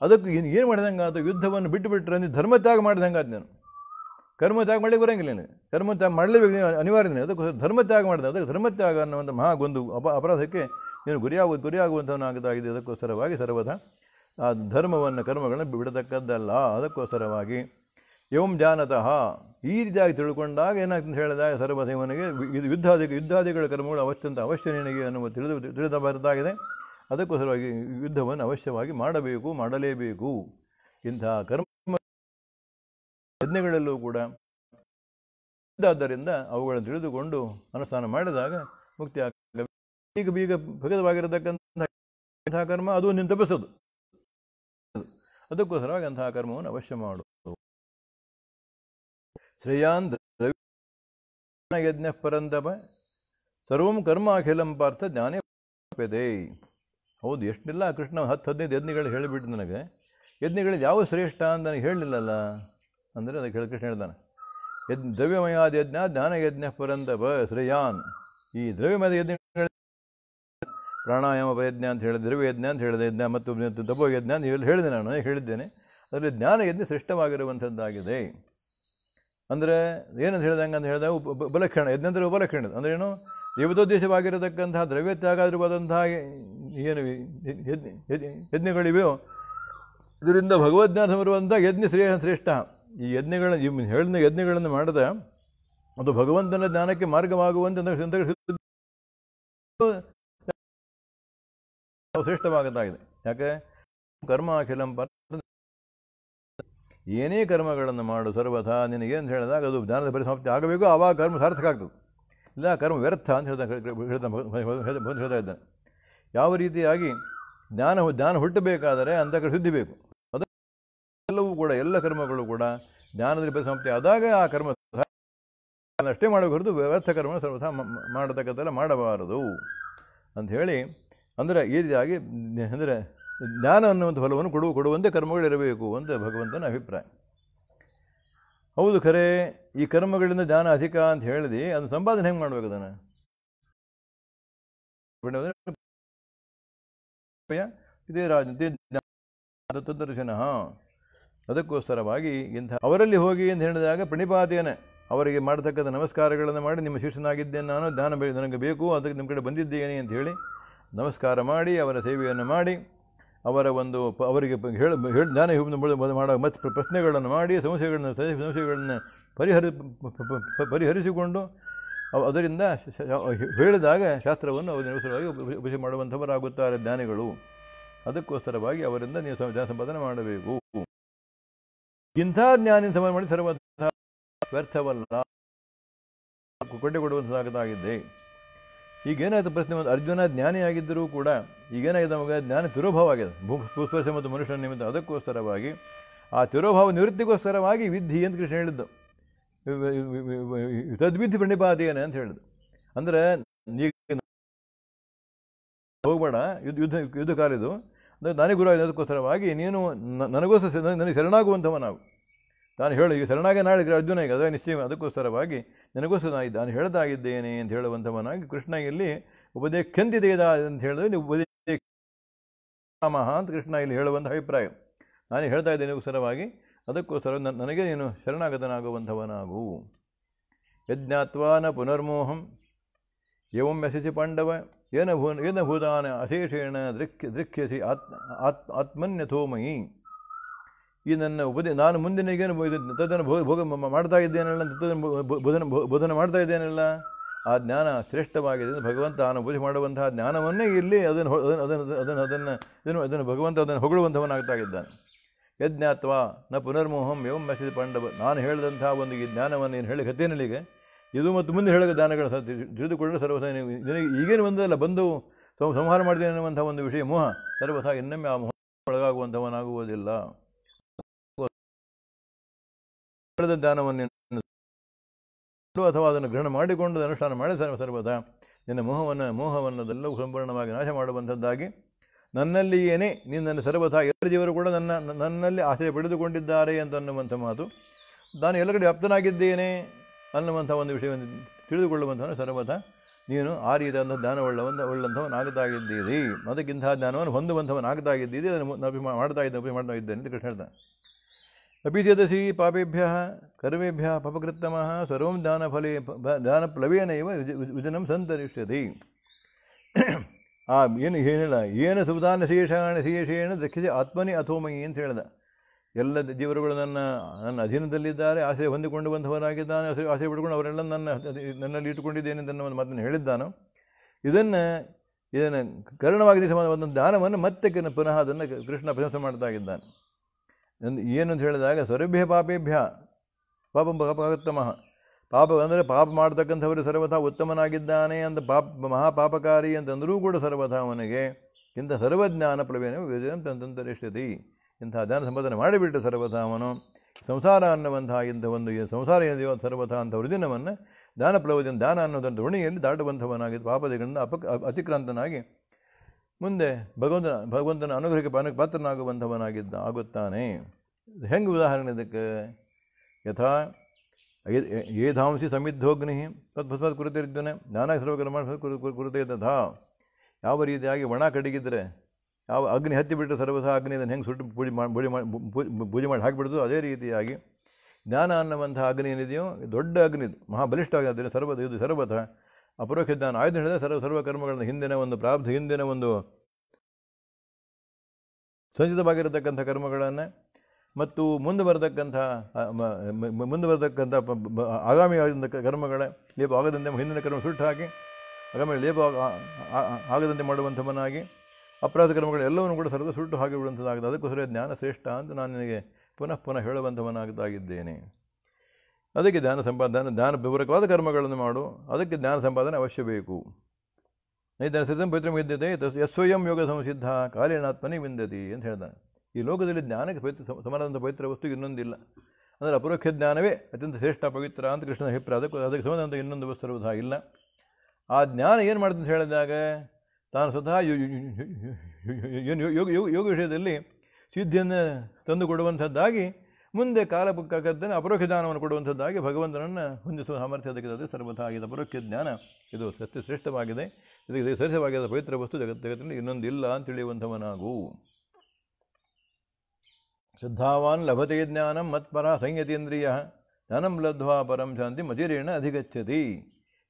S1: ಅದಕ್ಕೆ ಏನು ಏನು ಮಾಡಿದಂಗೆ ಅದು ಯುದ್ಧವನ್ನು ಬಿಟ್ಟುಬಿಟ್ರೆ ಧರ್ಮತ್ಯಾಗ ಮಾಡಿದಂಗೆ ಅದು ನಾನು ಕರ್ಮ ತ್ಯಾಗ ಮಾಡ್ಲಿಕ್ಕೆ ಬರೋಂಗಿಲ್ಲ ನೀನು ಕರ್ಮ ತ್ಯಾಗ ಮಾಡಲೇಬೇಕು ನೀನು ಅನಿವಾರ್ಯ ನೀನು ಅದಕ್ಕೋಸ್ಕರ ಧರ್ಮ ತ್ಯಾಗ ಮಾಡಿದೆ ಅದಕ್ಕೆ ಧರ್ಮ ತ್ಯಾಗ ಅನ್ನೋ ಒಂದು ಮಹಾ ಅಪ ಅಪರಾಧಕ್ಕೆ ನೀನು ಗುರಿಯಾಗುವುದು ಇದೆ ಅದಕ್ಕೋಸ್ಕರವಾಗಿ ಸರ್ವಥ ಆ ಧರ್ಮವನ್ನು ಕರ್ಮಗಳನ್ನು ಬಿಡತಕ್ಕದ್ದಲ್ಲ ಅದಕ್ಕೋಸ್ಕರವಾಗಿ ಏಂ ಜಾನತಃ ಈ ರೀತಿಯಾಗಿ ತಿಳ್ಕೊಂಡಾಗ ಏನಾಗ್ತಂತ ಹೇಳಿದಾಗ ಸರ್ವದೇವನಿಗೆ ಇದು ಯುದ್ಧಾದಿ ಯುದ್ಧಾದಿಗಳ ಕರ್ಮಗಳು ಅವಶ್ಯಂತ ಅವಶ್ಯ ನಿನಗೆ ಅನ್ನುವ ತಿಳಿದು ತಿಳಿದ ಬರದಾಗಿದೆ ಅದಕ್ಕೋಸ್ಕರವಾಗಿ ಯುದ್ಧವನ್ನು ಅವಶ್ಯವಾಗಿ ಮಾಡಬೇಕು ಮಾಡಲೇಬೇಕು ಇಂತಹ ಕರ್ಮ ಯಜ್ಞಗಳಲ್ಲೂ ಕೂಡ ಇದಾದ್ದರಿಂದ ಅವುಗಳನ್ನು ತಿಳಿದುಕೊಂಡು ಅನುಷ್ಠಾನ ಮಾಡಿದಾಗ ಮುಕ್ತಿ ಆಗ್ತದೆ ಈಗ ಬೀಗ ಭಗತವಾಗಿರತಕ್ಕಂಥ ಕರ್ಮ ಅದು ನಿನ್ನ ತಪ್ಪಿಸೋದು ಅದಕ್ಕೋಸ್ಕರವಾಗಿ ಅಂತಹ ಕರ್ಮವನ್ನು ಅವಶ್ಯ ಮಾಡುವುದು ಶ್ರೇಯಾಂತ ಯಜ್ಞ ಪರಂತಪ ಸರ್ವಂ ಕರ್ಮ ಅಖಿಲಂ ಪಾರ್ಥ ಜ್ಞಾನೇ ಹೌದು ಎಷ್ಟೆಲ್ಲ ಕೃಷ್ಣ ಹತ್ತು ಹದಿನೈದು ಯಜ್ಞಗಳು ಹೇಳಿಬಿಟ್ಟು ನನಗೆ ಯಜ್ಞಗಳು ಯಾವ ಶ್ರೇಷ್ಠ ಅಂತ ನನಗೆ ಹೇಳಲಿಲ್ಲಲ್ಲ ಅಂದರೆ ಅದಕ್ಕೆ ಹೇಳಿ ಕೃಷ್ಣ ಹೇಳ್ತಾನೆ ಯಜ್ಞ ದ್ರವ್ಯಮಯಾದ ಯಜ್ಞ ಜ್ಞಾನಯಜ್ಞ ಬ ಶ್ರೇಯಾನ್ ಈ ದ್ರವ್ಯಮಯದ ಯಜ್ಞ ಪ್ರಾಣಾಯಾಮ ಪ್ರಯಜ್ಞ ಅಂತ ಹೇಳಿದೆ ದ್ರವ್ಯಯಜ್ಞ ಅಂತ ಹೇಳಿದೆ ಯಜ್ಞ ಮತ್ತು ತಪೋ ಯಜ್ಞ ಅಂತ ಹೇಳಿ ಹೇಳಿದೆ ನಾನು ಹೇಳಿದ್ದೇನೆ ಅದರಲ್ಲಿ ಜ್ಞಾನ ಶ್ರೇಷ್ಠವಾಗಿರುವಂಥದ್ದಾಗಿದೆ ಅಂದರೆ ಏನಂತ ಹೇಳಿದಂಗೆ ಅಂತ ಹೇಳಿದಾಗ ಉಪ ಉಪಲಕ್ಷಣ ಯಜ್ಞಂತರ ಉಪಲಕ್ಷಣ ಅಂದರೆ ಏನು ದೇವತೋದ್ದೇಶವಾಗಿರತಕ್ಕಂತಹ ದ್ರವ್ಯ ಏನು ಯಜ್ಞಗಳಿವೆಯೋ ಇದರಿಂದ ಭಗವದ್ಜ್ಞಾನ ಬರುವಂಥ ಯಜ್ಞ ಶ್ರೇಯ ಶ್ರೇಷ್ಠ ಈ ಯಜ್ಞಗಳನ್ನ ಹೇಳಿದ ಯಜ್ಞಗಳನ್ನು ಮಾಡಿದ ಅದು ಭಗವಂತನ ಜ್ಞಾನಕ್ಕೆ ಮಾರ್ಗವಾಗುವಂತೆ ಶ್ರೇಷ್ಠವಾಗದಾಗಿದೆ ಯಾಕೆ ಕರ್ಮ ಅಖಿಲಂ ಏನೇ ಕರ್ಮಗಳನ್ನು ಮಾಡು ಸರ್ವಥಾ ನಿನಗೇನು ಹೇಳಿದಾಗ ಅದು ಜ್ಞಾನದ ಪರಿಸಮಾಪ್ತಿ ಆಗಬೇಕು ಆವಾಗ ಕರ್ಮ ಸಾರ್ಥಕ ಆಗ್ತದೆ ಇಲ್ಲ ಕರ್ಮ ವ್ಯರ್ಥ ಅಂತ ಹೇಳ್ತಾ ಹೇಳ್ತಾ ಇದ್ದಾನೆ ಯಾವ ರೀತಿಯಾಗಿ ಜ್ಞಾನ ಜ್ಞಾನ ಹುಟ್ಟಬೇಕಾದರೆ ಅಂತ ಶುದ್ಧಿ ಬೇಕು ಎಲ್ಲವೂ ಕೂಡ ಎಲ್ಲ ಕರ್ಮಗಳು ಕೂಡ ಜ್ಞಾನದಲ್ಲಿ ಸಮಾಪ್ತಿ ಆದಾಗ ಆ ಕರ್ಮ ಅಷ್ಟೇ ಮಾಡಬೇಕು ಹೊರತು ವ್ಯರ್ಥ ಕರ್ಮ ಸರ್ವಥ ಮಾಡತಕ್ಕಂಥ ಮಾಡಬಾರದು ಅಂಥೇಳಿ ಅಂದರೆ ಈ ರೀತಿಯಾಗಿ ಅಂದರೆ ಜ್ಞಾನ ಅನ್ನುವಂಥ ಫಲವನ್ನು ಕೊಡುವ ಕೊಡುವಂತೆ ಕರ್ಮಗಳಿರಬೇಕು ಅಂತ ಭಗವಂತನ ಅಭಿಪ್ರಾಯ ಹೌದು ಖರೆ ಈ ಕರ್ಮಗಳಿಂದ ಜ್ಞಾನ ಅಧಿಕ ಅಂತ ಹೇಳಿದೆ ಅದು ಸಂಪಾದನೆ ಹೆಂಗೆ ಮಾಡಬೇಕು ಅದನ್ನು ಇದೇ ರಾಜ ತಂದರ್ಶನ ಅದಕ್ಕೋಸ್ಕರವಾಗಿ ಇಂಥ ಅವರಲ್ಲಿ ಹೋಗಿ ಎಂದು ಹೇಳಿದಾಗ ಪ್ರಣಿಪಾದೇನೆ ಅವರಿಗೆ ಮಾಡತಕ್ಕಂಥ ನಮಸ್ಕಾರಗಳನ್ನು ಮಾಡಿ ನಿಮ್ಮ ಶಿಷ್ಯನಾಗಿದ್ದೇನೆ ನಾನು ದಾನ ನನಗೆ ಬೇಕು ಅದಕ್ಕೆ ನಿಮ್ಮ ಕಡೆ ಬಂದಿದ್ದೇನೆ ಅಂತ ಹೇಳಿ ನಮಸ್ಕಾರ ಮಾಡಿ ಅವರ ಸೇವೆಯನ್ನು ಮಾಡಿ ಅವರ ಒಂದು ಅವರಿಗೆ ಹೇಳಿ ಜ್ಞಾನ ಮಾಡೋ ಮತ್ತು ಪ್ರಶ್ನೆಗಳನ್ನು ಮಾಡಿ ಸಮಸ್ಯೆಗಳನ್ನು ಸಮಸ್ಯೆಗಳನ್ನು ಪರಿಹರಿ ಪರಿಹರಿಸಿಕೊಂಡು ಅದರಿಂದ ಹೇಳಿದಾಗ ಶಾಸ್ತ್ರವನ್ನು ಅವರು ಅನುಸರವಾಗಿ ಉಪಯೋಗ ಮಾಡುವಂಥವರಾಗುತ್ತಾರೆ ಜ್ಞಾನಿಗಳು ಅದಕ್ಕೋಸ್ಕರವಾಗಿ ಅವರಿಂದ ನೀವು ಸಂಪಾದನೆ ಮಾಡಬೇಕು ಇಂಥ ಜ್ಞಾನಿನ ಸಮಯ ಮಾಡಿ ಸರ್ವಥ ವ್ಯರ್ಥವಲ್ಲ ಕೊಟ್ಟೆ ಈಗ ಈಗೇನಾಯಿತು ಪ್ರಶ್ನೆ ಒಂದು ಅರ್ಜುನ ಜ್ಞಾನಿಯಾಗಿದ್ದರೂ ಕೂಡ ಈಗೇನಾಗಿದೆ ನಮಗೆ ಜ್ಞಾನ ಆಗಿದೆ ಭೂ ಪುಸ್ಪರ್ಶ ಮತ್ತು ಮನುಷ್ಯನ ನಿಮಿತ್ತ ಅದಕ್ಕೋಸ್ಕರವಾಗಿ ಆ ತಿರೋಭಾವ ನಿವೃತ್ತಿಗೋಸ್ಕರವಾಗಿ ವಿದ್ಧಿ ಅಂತ ಕೃಷ್ಣ ಹೇಳಿದ್ದು ತದ್ವಿಧಿ ಪ್ರಣಿಪಾದೇನೆ ಅಂತ ಹೇಳಿದ್ದು ಅಂದರೆ ಹೋಗ್ಬೇಡ ಯುದ್ಧ ಯುದ್ಧ ಇದು ನನಗೆ ಗುರು ಅದಕ್ಕೋಸ್ಕರವಾಗಿ ನೀನು ನನಗೂ ನನಗೆ ಶರಣಾಗುವಂಥವ ನಾನು ಹೇಳು ಈಗ ಶರಣಾಗೆ ನಾಳಿದ್ರೆ ಅರ್ಜುನ ಈಗ ಅದರ ನಿಶ್ಚಯ ಅದಕ್ಕೋಸ್ಕರವಾಗಿ ನನಗೂ ನಾನು ನಾನು ಇದ್ದೇನೆ ಅಂತ ಹೇಳುವಂಥವನಾಗಿ ಕೃಷ್ಣ ಇಲ್ಲಿ ಉಪದೇ ಕೆಂದಿದೆಯದ ಅಂತ ಹೇಳಿದ್ರೆ ಉಪದೇಶ ರಾಮಹ ಅಂತ ಕೃಷ್ಣ ಇಲ್ಲಿ ಹೇಳುವಂಥ ಅಭಿಪ್ರಾಯ ನಾನು ಹೇಳ್ತಾ ಇದ್ದೇನೆ ಉಸರವಾಗಿ ಅದಕ್ಕೋಸ್ಕರ ನನಗೆ ನೀನು ಶರಣಾಗತನಾಗುವಂಥವನಾಗು ಯಜ್ಞಾತ್ವಾನ ಪುನರ್ಮೋಹಂ ಯಂ ಯಶಸಿ ಪಾಂಡವ ಏನ ಭೂ ಏನ ಭೂತಾನ ಅಶೇಷೇಣ ದೃಕ್ಯ ದೃಕ್ಯಸಿ ಆತ್ಮ ಆತ್ಮ ಆತ್ಮನ್ಯಥೋಮಯಿ ಈ ನನ್ನ ಉಪದೇ ನಾನು ಮುಂದಿನ ಏನು ತದನ್ನು ಭೋಗ ಭೋಗ ಮಾಡ್ತಾ ಇದ್ದೇನಲ್ಲ ಬೋಧನ ಬೋಧನೆ ಮಾಡ್ತಾ ಇದ್ದೇನಲ್ಲ ಆ ಜ್ಞಾನ ಶ್ರೇಷ್ಠವಾಗಿದೆ ಭಗವಂತ ನಾನು ಪೂಜೆ ಮಾಡುವಂತಹ ಜ್ಞಾನವನ್ನೇ ಇಲ್ಲಿ ಅದನ್ನು ಅದನ್ನು ಅದನ್ನು ಅದನ್ನು ಇದನ್ನು ಅದನ್ನು ಭಗವಂತ ಅದನ್ನು ಹೊಗಳುವಂಥವನಾಗ್ತಾ ಇದ್ದಾನೆ ಯಜ್ಞಾತ್ವ ನ ಪುನರ್ಮೋಹಂ ಎಂ ಮಸೀದಿ ಪಾಂಡವ ನಾನು ಹೇಳಿದಂಥ ಒಂದು ಈ ಜ್ಞಾನವನ್ನು ಏನು ಹೇಳಿ ಗತ್ತೇನಲ್ಲಿಗೆ ಇದು ಮತ್ತು ಮುಂದೆ ಹೇಳಿದ ದಾನಗಳ ಸಾಧ್ಯ ತಿಳಿದುಕೊಂಡು ಸರ್ವಥ ನಿನಗೆ ಈಗೇನು ಬಂದಲ್ಲ ಬಂದು ಸಂಹಾರ ಮಾಡಿದೆ ಅನ್ನುವಂಥ ಒಂದು ವಿಷಯ ಮೋಹ ಸರ್ವಥ ಇನ್ನೊಮ್ಮೆ ಆ ಮೋಹ ಒಳಗಾಗುವಂಥವನಾಗುವುದಿಲ್ಲ ದಾನವನ್ನು ಅಥವಾ ಅದನ್ನು ಗ್ರಹಣ ಮಾಡಿಕೊಂಡು ಅನುಷ್ಠಾನ ಮಾಡಿದ ಸರ್ವ ಸರ್ವದ ನಿನ್ನ ಮೋಹವನ್ನು ಅದೆಲ್ಲವೂ ಸಂಪೂರ್ಣವಾಗಿ ನಾಶ ಮಾಡುವಂಥದ್ದಾಗಿ ನನ್ನಲ್ಲಿ ಏನೇ ನೀನು ಸರ್ವಥ ಎಲ್ಲ ಜೀವರು ಕೂಡ ನನ್ನ ನನ್ನಲ್ಲಿ ಆಶ್ರಯ ಪಡೆದುಕೊಂಡಿದ್ದಾರೆ ಅಂತ ಅನ್ನುವಂಥ ಮಾತು ನಾನು ಎಲ್ಲ ಕಡೆ ವ್ಯಾಪ್ತನಾಗಿದ್ದೇನೆ ಅನ್ನುವಂಥ ಒಂದು ವಿಷಯವನ್ನು ತಿಳಿದುಕೊಳ್ಳುವಂಥವನು ಸರ್ವಥ ನೀನು ಆ ರೀತಿಯಾದಂಥ ಜ್ಞಾನವುಳ್ಳ ಒಂದು ಇದ್ದೀರಿ ಅದಕ್ಕಿಂಥ ಜ್ಞಾನವನ್ನು ಹೊಂದುವಂಥವನಾಗದಾಗಿದ್ದೀರಿ ಅದನ್ನು ಅಭಿಮಾ ಮಾಡ್ತಾ ಇದ್ದ ಅಭಿಮಾನ ಮಾಡ್ತಾ ಇದ್ದೇನೆ ಅಂತ ಕೃಷ್ಣ ಹೇಳ್ದ ಅಪಿಚೇತಸಿ ಪಾಪೇಭ್ಯ ಕರ್ಮೇಭ್ಯ ಪಾಪಕೃತ್ತಮ ಸರ್ವ ಜ್ಞಾನಫಲೇ ಜ್ಞಾನಪ್ಲವೇನ ಇವ ಸಂತರಿಷ್ಯತಿ ಆ ಏನು ಹೇಳಿಲ್ಲ ಏನು ಸುಧಾನ ಶೇಷಾಣ ಶೇಷೇಣ ದಕ್ಷಿಸಿ ಆತ್ಮನೇ ಅಥೋಮಯಿ ಅಂತ ಹೇಳಿದೆ ಎಲ್ಲ ಜೀವರುಗಳು ನನ್ನ ನನ್ನ ಅಧೀನದಲ್ಲಿದ್ದಾರೆ ಆಸೆ ಹೊಂದಿಕೊಂಡು ಬಂದವನಾಗಿದ್ದಾನೆ ಆಸೆ ಆಸೆ ಬಿಡ್ಕೊಂಡು ಅವರೆಲ್ಲ ನನ್ನ ನನ್ನಲ್ಲಿ ಇಟ್ಟುಕೊಂಡಿದ್ದೇನೆ ಅಂತ ಒಂದು ಮಾತನ್ನು ಹೇಳಿದ್ದಾನು ಇದನ್ನು ಇದನ್ನು ಕರ್ಣವಾಗಿ ಒಂದು ದಾನವನ್ನು ಮತ್ತೆ ಪುನಃ ಅದನ್ನು ಕೃಷ್ಣ ಪ್ರಶಂಸೆ ಮಾಡ್ತಾ ಇದ್ದಾನೆ ಏನು ಅಂತ ಹೇಳಿದಾಗ ಸರ್ವೇಭ್ಯ ಪಾಪೇಭ್ಯ ಪಾಪ ಉತ್ತಮ ಪಾಪ ಅಂದರೆ ಪಾಪ ಮಾಡ್ತಕ್ಕಂಥವರು ಸರ್ವಥಾ ಉತ್ತಮನಾಗಿದ್ದಾನೆ ಅಂತ ಪಾಪ ಮಹಾಪಾಪಕಾರಿ ಅಂತಂದರೂ ಕೂಡ ಸರ್ವಥಾ ಅವನಿಗೆ ಇಂಥ ಸರ್ವಜ್ಞಾನ ಪ್ರವೇಣ ತಂತರಿಷ್ಯತಿ ಇಂಥ ಧ್ಯಾನ ಸಂಪಾದನೆ ಮಾಡಿಬಿಟ್ಟು ಅವನು ಸಂಸಾರ ಅನ್ನುವಂತಹ ಇಂಥ ಒಂದು ಸಂಸಾರ ಏನಿದೆಯೋ ಸರ್ವಥ ಅಂಥ ವೃದಿನವನ್ನು ದಾನ ಪ್ರವಚನ ದಾನ ಅನ್ನೋದಂಥ ಋಣಿಯಲ್ಲಿ ದಾಟುವಂಥವನಾಗಿ ಪಾಪದಿಗಳಿಂದ ಅಪ ಅತಿಕ್ರಾಂತನಾಗಿ ಮುಂದೆ ಭಗವಂತನ ಭಗವಂತನ ಅನುಗ್ರಹಕ್ಕೆ ಪಾನಕ್ಕೆ ಪಾತ್ರನಾಗುವಂಥವನಾಗಿದ್ದ ಆಗುತ್ತಾನೆ ಹೆಂಗೆ ಉದಾಹರಣೆ ಇದಕ್ಕೆ ಯಥಾ ಏಧಾಂಸಿ ಸಮಿದ್ಧೋಗ್ನಿ ತತ್ಭಸ್ಮತ್ ಕುರಿತಿರ್ಜುನೆ ನಾನಾ ಸರ್ವಕರ್ಮ ಕುರಿತ ತಥಾ ಯಾವ ರೀತಿಯಾಗಿ ಒಣ ಕಡಿಗಿದ್ರೆ ಯಾವ ಅಗ್ನಿ ಹತ್ತಿ ಸರ್ವಸ ಅಗ್ನಿ ಅದನ್ನು ಹೆಂಗೆ ಸುಟ್ಟು ಪೂಜೆ ಮಾಡಿ ಪೂಜೆ ಮಾಡಿ ಪೂಜೆ ಮಾಡಿ ಹಾಕಿಬಿಡೋದು ಅದೇ ರೀತಿಯಾಗಿ ಜ್ಞಾನ ಅನ್ನುವಂಥ ಅಗ್ನಿ ಏನಿದೆಯೋ ದೊಡ್ಡ ಅಗ್ನಿ ಮಹಾಬಲಿಷ್ಠವಾಗಿ ಆದ್ದರಿಂದ ಸರ್ವ ಇದು ಸರ್ವಥ ಅಪರೋಕ್ಷ ಜ್ಞಾನ ಆಯುಧ ಹೇಳಿದ್ರೆ ಸರ್ವ ಸರ್ವಕರ್ಮಗಳನ್ನು ಹಿಂದಿನ ಒಂದು ಪ್ರಾಬ್ಧ ಹಿಂದಿನ ಒಂದು ಸಂಚಿತವಾಗಿರತಕ್ಕಂಥ ಕರ್ಮಗಳನ್ನು ಮತ್ತು ಮುಂದೆ ಬರತಕ್ಕಂಥ ಮುಂದೆ ಬರತಕ್ಕಂಥ ಆಗಾಮಿ ಕರ್ಮಗಳ ಲೇಪ ಆಗದಂತೆ ಹಿಂದಿನ ಕರ್ಮ ಸುಟ್ಟು ಹಾಕಿ ಆಗಾಮಿ ಲೇಪ ಆಗದಂತೆ ಮಾಡುವಂಥವನಾಗಿ ಅಪರಾಧ ಕ್ರಮಗಳು ಎಲ್ಲವನ್ನು ಕೂಡ ಸರಿದು ಸುಟ್ಟು ಹಾಗೆ ಬಿಡುವಂಥದ್ದಾಗಿದೆ ಅದಕ್ಕೋಸ್ಕರ ಜ್ಞಾನ ಶ್ರೇಷ್ಠ ಅಂತ ನಾನು ನಿನಗೆ ಪುನಃ ಪುನಃ ಹೇಳುವಂಥವನಾಗಿದ್ದಾಗಿದ್ದೇನೆ ಅದಕ್ಕೆ ಜ್ಞಾನ ಸಂಪಾದನೆ ಜ್ಞಾನ ಪೂರಕವಾದ ಕರ್ಮಗಳನ್ನು ಮಾಡು ಅದಕ್ಕೆ ಜ್ಞಾನ ಸಂಪಾದನೆ ಅವಶ್ಯ ಬೇಕು ನೈತನ ಸಿದ್ಧ ಪವಿತ್ರ ವಿದ್ಯತೆ ಯಸ್ವಯಂ ಯೋಗ ಸಂಸಿದ್ಧ ಕಾಲೀನಾತ್ಮನೇ ವಿಂದತಿ ಅಂತ ಹೇಳ್ತಾನೆ ಈ ಲೋಕದಲ್ಲಿ ಜ್ಞಾನಕ್ಕೆ ಪವಿತ್ರ ಸಮಾನದಂಥ ಪವಿತ್ರ ವಸ್ತು ಇನ್ನೊಂದಿಲ್ಲ ಅಂದರೆ ಅಪರೋಕ್ಷ ಜ್ಞಾನವೇ ಅತ್ಯಂತ ಶ್ರೇಷ್ಠ ಪವಿತ್ರ ಅಂತ ಕೃಷ್ಣನ ಅಭಿಪ್ರಾಯ ಅದಕ್ಕೆ ಅದಕ್ಕೆ ಸಂಬಂಧ ಇನ್ನೊಂದು ವಸ್ತು ಇರುವುದಾ ಇಲ್ಲ ಆ ಜ್ಞಾನ ಏನು ಅಂತ ಹೇಳಿದಾಗ ತಾನು ಸ್ವತಃ ಯೋಗ ಯೋಗ ವಿಷಯದಲ್ಲಿ ಸಿದ್ಧಿಯನ್ನು ತಂದು ಕೊಡುವಂಥದ್ದಾಗಿ ಮುಂದೆ ಕಾಲಪಕ್ಕದ್ದನ್ನು ಅಪರೋಕ್ಷ ಜ್ಞಾನವನ್ನು ಕೊಡುವಂಥದ್ದಾಗಿ ಭಗವಂತನನ್ನು ಹೊಂದಿಸುವ ಸಾಮರ್ಥ್ಯ ಅದಕ್ಕಿದೆ ಸರ್ವಥ ಆಗಿದೆ ಅಪರೋಕ್ಷ ಜ್ಞಾನ ಇದು ಸತ್ಯಶ್ರೇಷ್ಠವಾಗಿದೆ ಇದಕ್ಕೆ ಸರಿಸವಾಗಿದೆ ಪವಿತ್ರ ವಸ್ತು ಜಗತ್ ಜಗತ್ತಿನಲ್ಲಿ ಇನ್ನೊಂದು ಇಲ್ಲ ಅಂತ ತಿಳಿಯುವಂಥವನಾಗು ಶ್ರದ್ಧಾವಾನ್ ಲಭತೆ ಜ್ಞಾನಂ ಮತ್ಪರ ಸಂಯತೇಂದ್ರಿಯ ಜ್ಞಾನಂ ಲಧ್ವಾ ಪರಂ ಶಾಂತಿ ಮಧುರೇಣ ಅಧಿಗಚ್ಚತಿ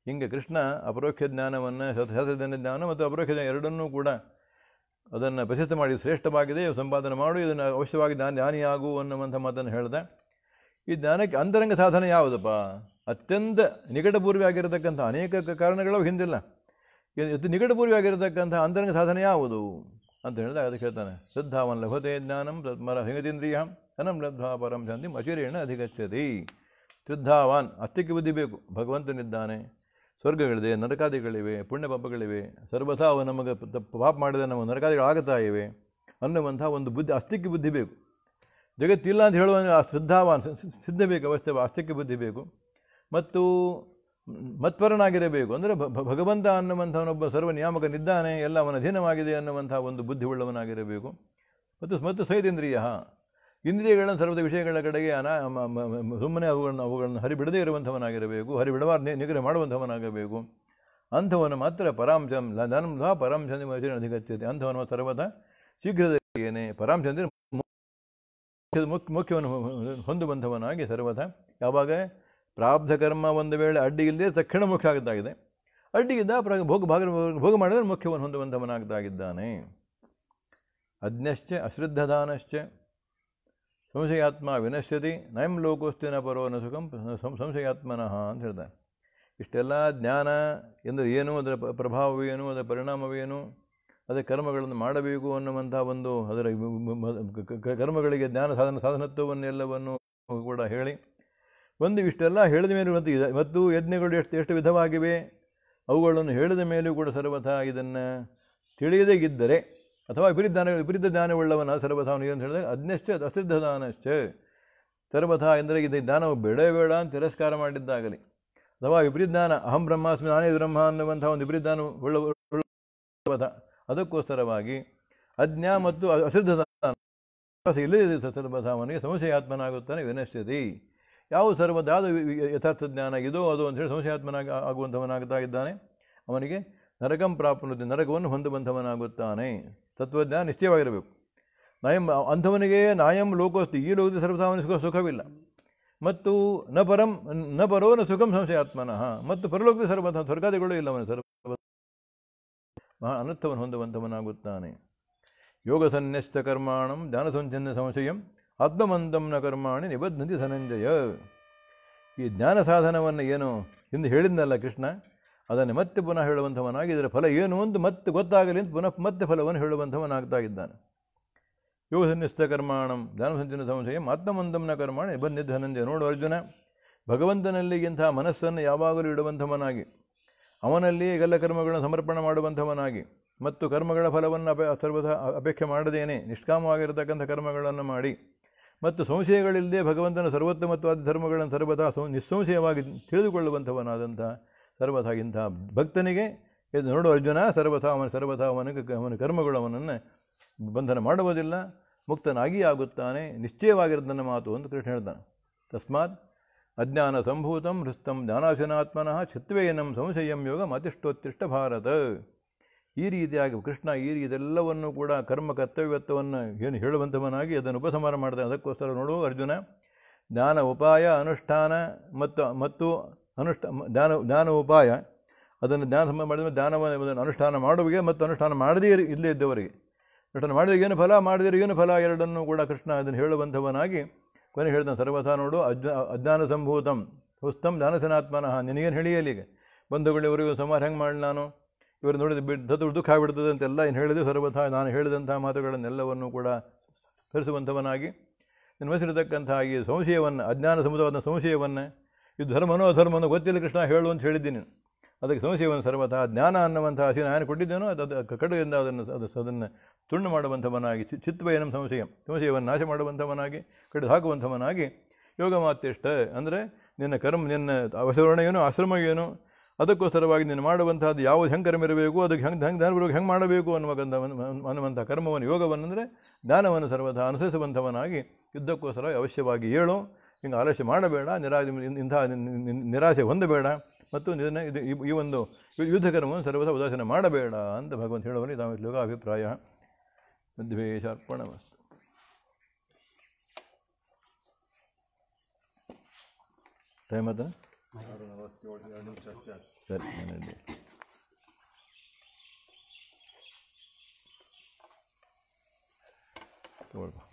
S1: ಹಿಂಗೆ ಕೃಷ್ಣ ಅಪರೋಕ್ಷ ಜ್ಞಾನವನ್ನು ಸಹಸಜ್ಞಾನ ಜ್ಞಾನ ಮತ್ತು ಅಪರೋಕ್ಷ ಜ್ಞಾನ ಎರಡನ್ನೂ ಕೂಡ ಅದನ್ನು ಪ್ರಸಿದ್ಧ ಮಾಡಿ ಶ್ರೇಷ್ಠವಾಗಿದೆ ಸಂಪಾದನೆ ಮಾಡು ಇದನ್ನು ಅವಶ್ಯವಾಗಿ ಜ್ಞಾನ ಜ್ಞಾನಿಯಾಗು ಅನ್ನುವಂಥ ಮಾತನ್ನು ಹೇಳ್ದೆ ಈ ಜ್ಞಾನಕ್ಕೆ ಅಂತರಂಗ ಸಾಧನೆ ಯಾವುದಪ್ಪ ಅತ್ಯಂತ ಆಗಿರತಕ್ಕಂಥ ಅನೇಕ ಕಾರಣಗಳು ಹಿಂದಿಲ್ಲ ಇದು ನಿಕಟಪೂರ್ವಿಯಾಗಿರತಕ್ಕಂಥ ಅಂತರಂಗ ಸಾಧನೆ ಯಾವುದು ಅಂತ ಹೇಳಿದಾಗ ಅದಕ್ಕೆ ಹೇಳ್ತಾನೆ ಶ್ರದ್ಧಾವನ್ ಲಭತೆ ಜ್ಞಾನಂ ಮರ ಹಿಂಗತೀಂದ್ರಿಯ ಧನಂ ಪರಂ ಶಾಂತಿ ಅಚಿರೇಣ ಅಧಿಗಚ್ಚತಿ ಶ್ರದ್ಧಾವಾನ್ ಅತ್ತಿಕ್ಕೆ ಬುದ್ಧಿ ಬೇಕು ಭಗವಂತನಿದ್ದಾನೆ ಸ್ವರ್ಗಗಳಿದೆ ನರಕಾದಿಗಳಿವೆ ಪುಣ್ಯ ಪಾಪಗಳಿವೆ ಸರ್ವಥಾ ಅವು ನಮಗೆ ಪಾಪ ಮಾಡಿದ ನಾವು ನರಕಾದಿಗಳಾಗುತ್ತಾ ಇವೆ ಅನ್ನುವಂಥ ಒಂದು ಬುದ್ಧಿ ಅಸ್ತಿಕ್ಯ ಬುದ್ಧಿ ಬೇಕು ಜಗತ್ತಿಲ್ಲ ಅಂತ ಹೇಳುವ ಸಿದ್ಧವಾನ್ ಸಿದ್ಧ ಬೇಕು ಅವಸ್ಥೆ ಅಸ್ತಿಕ್ಯ ಬುದ್ಧಿ ಬೇಕು ಮತ್ತು ಮತ್ಪರನಾಗಿರಬೇಕು ಅಂದರೆ ಭಗವಂತ ಅನ್ನುವಂಥವನೊಬ್ಬ ಸರ್ವನಿಯಾಮಕನಿದ್ದಾನೆ ಎಲ್ಲ ಅವನ ಅಧೀನವಾಗಿದೆ ಅನ್ನುವಂಥ ಒಂದು ಬುದ್ಧಿ ಉಳ್ಳವನಾಗಿರಬೇಕು ಮತ್ತು ಮತ್ತು ಸೈತೇಂದ್ರಿಯ ಇಂದ್ರಿಯಗಳನ್ನು ಸರ್ವದ ವಿಷಯಗಳ ಕಡೆಗೆ ಅನಾ ಸುಮ್ಮನೆ ಅವುಗಳನ್ನು ಅವುಗಳನ್ನು ಹರಿಬಿಡದೇ ಇರುವಂಥವನಾಗಿರಬೇಕು ಹರಿಬಿಡಬಾರ ನಿಗ್ರಹ ಮಾಡುವಂಥವನಾಗಬೇಕು ಅಂಥವನು ಮಾತ್ರ ಪರಾಂಶಂ ಧನಂ ಸಹ ಪರಾಂಶನ ಅಧಿಗತ್ಯತೆ ಅಂಥವನು ಸರ್ವದ ಶೀಘ್ರದಲ್ಲಿ ಏನೇ ಪರಾಂಶಂದ್ರೆ ಮುಖ್ಯ ಮುಖ್ಯವನ್ನು ಹೊಂದುವಂಥವನಾಗಿ ಸರ್ವದ ಯಾವಾಗ ಕರ್ಮ ಒಂದು ವೇಳೆ ಅಡ್ಡಿ ಇಲ್ಲದೆ ತಕ್ಷಣ ಮುಖ್ಯ ಆಗದ್ದಾಗಿದೆ ಅಡ್ಡಿಗಿದ್ದ ಪ್ರ ಭೋಗ ಭಾಗ ಭೋಗ ಮಾಡಿದ್ರೆ ಮುಖ್ಯವನ್ನು ಹೊಂದುವಂಥವನಾಗಿದ್ದಾನೆ ಅಜ್ಞಶ್ಚ ಅಶ್ರದ್ಧದಾನಶ್ಚ ಸಂಶಯಾತ್ಮ ವಿನಶ್ಯತಿ ನಯಂ ಲೋಕೋಸ್ತಿನ ಪರೋನ ಸುಖಂ ಸಂಶಯಾತ್ಮನಃ ಅಂತ ಹೇಳ್ತಾನೆ ಇಷ್ಟೆಲ್ಲ ಜ್ಞಾನ ಎಂದರೆ ಏನು ಅದರ ಪ್ರಭಾವವೇನು ಅದರ ಪರಿಣಾಮವೇನು ಅದೇ ಕರ್ಮಗಳನ್ನು ಮಾಡಬೇಕು ಅನ್ನುವಂಥ ಒಂದು ಅದರ ಕರ್ಮಗಳಿಗೆ ಜ್ಞಾನ ಸಾಧನ ಸಾಧನತ್ವವನ್ನೆಲ್ಲವನ್ನು ಕೂಡ ಹೇಳಿ ಒಂದು ಇಷ್ಟೆಲ್ಲ ಹೇಳಿದ ಮೇಲೆ ಮತ್ತು ಮತ್ತು ಯಜ್ಞಗಳು ಎಷ್ಟು ಎಷ್ಟು ವಿಧವಾಗಿವೆ ಅವುಗಳನ್ನು ಹೇಳಿದ ಮೇಲೂ ಕೂಡ ಸರ್ವಥ ಇದನ್ನು ತಿಳಿಯದೇ ಇದ್ದರೆ ಅಥವಾ ವಿಪರೀತ ಜ್ಞಾನ ವಿಪರೀತ ಜ್ಞಾನವುಳ್ಳವನ ಸರ್ವಥಾವನು ಅಂತ ಹೇಳಿದಾಗ ಅಜ್ಞಶ್ಚ ಅಸಿದ್ಧ ದಾನಶ್ಚ ಸರ್ವಥ ಎಂದರೆ ಇದು ಜ್ಞಾನವು ಬೇಡ ಅಂತ ತಿರಸ್ಕಾರ ಮಾಡಿದ್ದಾಗಲಿ ಅಥವಾ ವಿಪರೀತ ಜ್ಞಾನ ಅಹಂ ಬ್ರಹ್ಮಾಸ್ಮಿ ನಾನೇ ಬ್ರಹ್ಮ ಅನ್ನುವಂಥ ಒಂದು ವಿಪರೀತ ಜ್ಞಾನ ಅದಕ್ಕೋಸ್ಕರವಾಗಿ ಅಜ್ಞ ಮತ್ತು ಅಸಿದ್ಧ ಇಲ್ಲದೆ ಇಲ್ಲದೆ ಅವನಿಗೆ ಸಂಶಯಾತ್ಮನಾಗುತ್ತಾನೆ ವಿನಶ್ಯತಿ ಯಾವ ಸರ್ವದಾದ ಅದು ಯಥಾರ್ಥ ಜ್ಞಾನ ಇದೋ ಅದು ಅಂತೇಳಿ ಸಂಶಯಾತ್ಮನಾಗ ಆಗುವಂಥವನಾಗ್ತಾ ಇದ್ದಾನೆ ಅವನಿಗೆ ನರಕಂ ಪ್ರಾಪ್ನೋತಿ ನರಕವನ್ನು ಹೊಂದುವಂಥವನಾಗುತ್ತಾನೆ ತತ್ವಜ್ಞಾನ ನಿಶ್ಚಯವಾಗಿರಬೇಕು ನಾಯಂ ಅಂಥವನಿಗೆ ನಾಯಂ ಲೋಕೋಸ್ತಿ ಈ ಲೋಕದ ಸರ್ವಸಾಮಾನ್ಯ ಸುಖ ಸುಖವಿಲ್ಲ ಮತ್ತು ನ ಪರಂ ನ ಪರೋ ನ ಸುಖಂ ಸಂಶಯಾತ್ಮನಃ ಮತ್ತು ಪರಲೋಕದ ಸರ್ವಥ ಸ್ವರ್ಗಾದಿಗಳು ಇಲ್ಲವನು ಸರ್ವ ಮಹಾ ಅನರ್ಥವನ್ನು ಹೊಂದುವಂಥವನಾಗುತ್ತಾನೆ ಯೋಗ ಸನ್ಯಸ್ತ ಕರ್ಮಾಣಂ ಧ್ಯಾನ ಸಂಶಯಂ ಆತ್ಮಮಂತಂ ನ ಕರ್ಮಾಣಿ ನಿಬದ್ಧಂತಿ ಧನಂಜಯ ಈ ಜ್ಞಾನ ಸಾಧನವನ್ನು ಏನು ಎಂದು ಹೇಳಿದ್ನಲ್ಲ ಕೃಷ್ಣ ಅದನ್ನು ಮತ್ತೆ ಪುನಃ ಹೇಳುವಂಥವನಾಗಿ ಇದರ ಫಲ ಏನು ಒಂದು ಮತ್ತೆ ಗೊತ್ತಾಗಲಿ ಅಂತ ಪುನಃ ಮತ್ತೆ ಫಲವನ್ನು ಹೇಳುವಂಥವನಾಗ್ತಾ ಇದ್ದಾನೆ ಯೋಗ ಕರ್ಮಾಣಂ ಧ್ಯಾನಸಂಚಿನ ಸಂಶಯ ಆತ್ಮಮಂದಮನ ಕರ್ಮಾಣ ನಿಬಂಧಿತ ಧನಂಜಯ ನೋಡು ಅರ್ಜುನ ಭಗವಂತನಲ್ಲಿ ಇಂತಹ ಮನಸ್ಸನ್ನು ಯಾವಾಗಲೂ ಇಡುವಂಥವನಾಗಿ ಅವನಲ್ಲಿ ಎಲ್ಲ ಕರ್ಮಗಳನ್ನು ಸಮರ್ಪಣೆ ಮಾಡುವಂಥವನಾಗಿ ಮತ್ತು ಕರ್ಮಗಳ ಫಲವನ್ನು ಅಪೇ ಸರ್ವಥ ಅಪೇಕ್ಷೆ ಮಾಡದೇನೆ ನಿಷ್ಕಾಮವಾಗಿರತಕ್ಕಂಥ ಕರ್ಮಗಳನ್ನು ಮಾಡಿ ಮತ್ತು ಸಂಶಯಗಳಿಲ್ಲದೆ ಭಗವಂತನ ಸರ್ವೋತ್ತಮತ್ವಾದ ಧರ್ಮಗಳನ್ನು ಸರ್ವದಾ ಸಂ ನಿಸ್ಸಂಶಯವಾಗಿ ತಿಳಿದುಕೊಳ್ಳುವಂಥವನಾದಂಥ ಸರ್ವಥ ಇಂಥ ಭಕ್ತನಿಗೆ ಇದು ನೋಡು ಅರ್ಜುನ ಸರ್ವಥ ಅವನ ಸರ್ವಥ ಅವನ ಅವನ ಕರ್ಮಗಳು ಅವನನ್ನು ಬಂಧನ ಮಾಡುವುದಿಲ್ಲ ಮುಕ್ತನಾಗಿ ಆಗುತ್ತಾನೆ ನಿಶ್ಚಯವಾಗಿರೋದನ್ನ ಮಾತು ಅಂತ ಕೃಷ್ಣ ಹೇಳ್ತಾನೆ ತಸ್ಮಾತ್ ಅಜ್ಞಾನ ಸಂಭೂತಂ ಹೃಸ್ತಂ ಜ್ಞಾನಾಶನಾತ್ಮನಃ ಛತ್ವೇಯನಂ ಸಂಶಯಂ ಯೋಗ ಮತಿಷ್ಠೋತ್ತಿಷ್ಟ ಭಾರತ ಈ ರೀತಿಯಾಗಿ ಕೃಷ್ಣ ಈ ಇದೆಲ್ಲವನ್ನೂ ಕೂಡ ಕರ್ಮ ಕರ್ತವ್ಯತ್ವವನ್ನು ಏನು ಹೇಳುವಂಥವನಾಗಿ ಅದನ್ನು ಉಪಸಮಾರ ಮಾಡ್ತಾನೆ ಅದಕ್ಕೋಸ್ಕರ ನೋಡು ಅರ್ಜುನ ಜ್ಞಾನ ಉಪಾಯ ಅನುಷ್ಠಾನ ಮತ್ತು ಮತ್ತು ಅನುಷ್ಠ ಜ್ಞಾನ ಜ್ಞಾನ ಉಪಾಯ ಅದನ್ನು ಜ್ಞಾನ ಸಂಬಂಧ ಮಾಡಿದ ಜ್ಞಾನವನ್ನು ಅನುಷ್ಠಾನ ಮಾಡುವಿಗೆ ಮತ್ತು ಅನುಷ್ಠಾನ ಮಾಡದೇ ಇಲ್ಲೇ ಇದ್ದವರಿಗೆ ಅನುಷ್ಠಾನ ಮಾಡಿದರೆ ಏನು ಫಲ ಮಾಡಿದರೆ ಏನು ಫಲ ಎರಡನ್ನೂ ಕೂಡ ಕೃಷ್ಣ ಅದನ್ನು ಹೇಳುವಂಥವನಾಗಿ ಕೊನೆ ಹೇಳಿದ ಸರ್ವಥ ನೋಡು ಅಜ್ಞ ಅಜ್ಞಾನ ಸಂಭೂತಂ ಹುಸ್ತಂ ಜ್ಞಾನಸನಾತ್ಮನಃ ನಿನಗೇನು ಹೇಳಿಯಲ್ಲಿಗೆ ಬಂಧುಗಳು ಇವರಿಗೂ ಸಮಾರ ಹೆಂಗೆ ಮಾಡಿ ನಾನು ಇವರು ನೋಡಿದ ಬಿಟ್ಟು ದುಃಖ ಆಗಿಬಿಡ್ತದೆ ಅಂತೆಲ್ಲ ಏನು ಹೇಳಿದೆ ಸರ್ವಥ ನಾನು ಹೇಳಿದಂಥ ಮಾತುಗಳನ್ನೆಲ್ಲವನ್ನೂ ಕೂಡ ಕರೆಸುವಂಥವನಾಗಿ ನಿನ್ವಸಿರತಕ್ಕಂತಹ ಈ ಸಂಶಯವನ್ನು ಅಜ್ಞಾನ ಸಮುದವಾದ ಸಂಶಯವನ್ನು ಇದು ಧರ್ಮನೋ ಅಧರ್ಮನೋ ಗೊತ್ತಿಲ್ಲ ಕೃಷ್ಣ ಹೇಳು ಅಂತ ಹೇಳಿದ್ದೀನಿ ಅದಕ್ಕೆ ಸಂಶಯವನ್ನು ಸರ್ವತಃ ಜ್ಞಾನ ಅನ್ನುವಂಥ ಹಸಿ ನಾನು ಕೊಟ್ಟಿದ್ದೇನೋ ಅದು ಅದು ಅದನ್ನು ಅದು ಅದನ್ನು ತುಂಡು ಮಾಡುವಂಥವನಾಗಿ ಚಿತ್ವಯನ ಸಂಶಯ ಸಂಶಯವನ್ನು ನಾಶ ಮಾಡುವಂಥವನಾಗಿ ಕಡಿದು ಹಾಕುವಂಥವನಾಗಿ ಯೋಗ ಮಾತಿಷ್ಟ ಅಂದರೆ ನಿನ್ನ ಕರ್ಮ ನಿನ್ನ ಅವಸರಣ ಏನು ಆಶ್ರಮ ಏನು ಅದಕ್ಕೋಸ್ಕರವಾಗಿ ನೀನು ಮಾಡುವಂಥದ್ದು ಯಾವುದು ಹೆಂಗೆ ಕರ್ಮ ಇರಬೇಕು ಅದಕ್ಕೆ ಹೆಂಗೆ ಹೆಂಗೆ ಹೆಂಗೆ ಮಾಡಬೇಕು ಅನ್ನುವಂಥ ಅನ್ನುವಂಥ ಕರ್ಮವನ್ನು ಯೋಗವನ್ನು ಅಂದರೆ ಜ್ಞಾನವನ್ನು ಸರ್ವಥ ಅನುಸರಿಸುವಂಥವನಾಗಿ ಯುದ್ಧಕ್ಕೋಸ್ಕರ ಅವಶ್ಯವಾಗಿ ಏಳು ಹಿಂಗೆ ಆಲಸ್ಯ ಮಾಡಬೇಡ ನಿರಾಶೆ ಇಂಥ ನಿರಾಸೆ ಹೊಂದಬೇಡ ಮತ್ತು ಇದನ್ನು ಇದು ಈ ಒಂದು ಯುದ್ಧ ಕರ್ಮವನ್ನು ಸರ್ವಸ ಉದಾಸೀನ ಮಾಡಬೇಡ ಅಂತ ಭಗವಂತ ಹೇಳುವಲ್ಲಿ ನಾವು ಲೋಕ ಅಭಿಪ್ರಾಯ ಮಧ್ವೇಶಾರ್ಪಣಮಸ್ತು
S2: ಸರಿ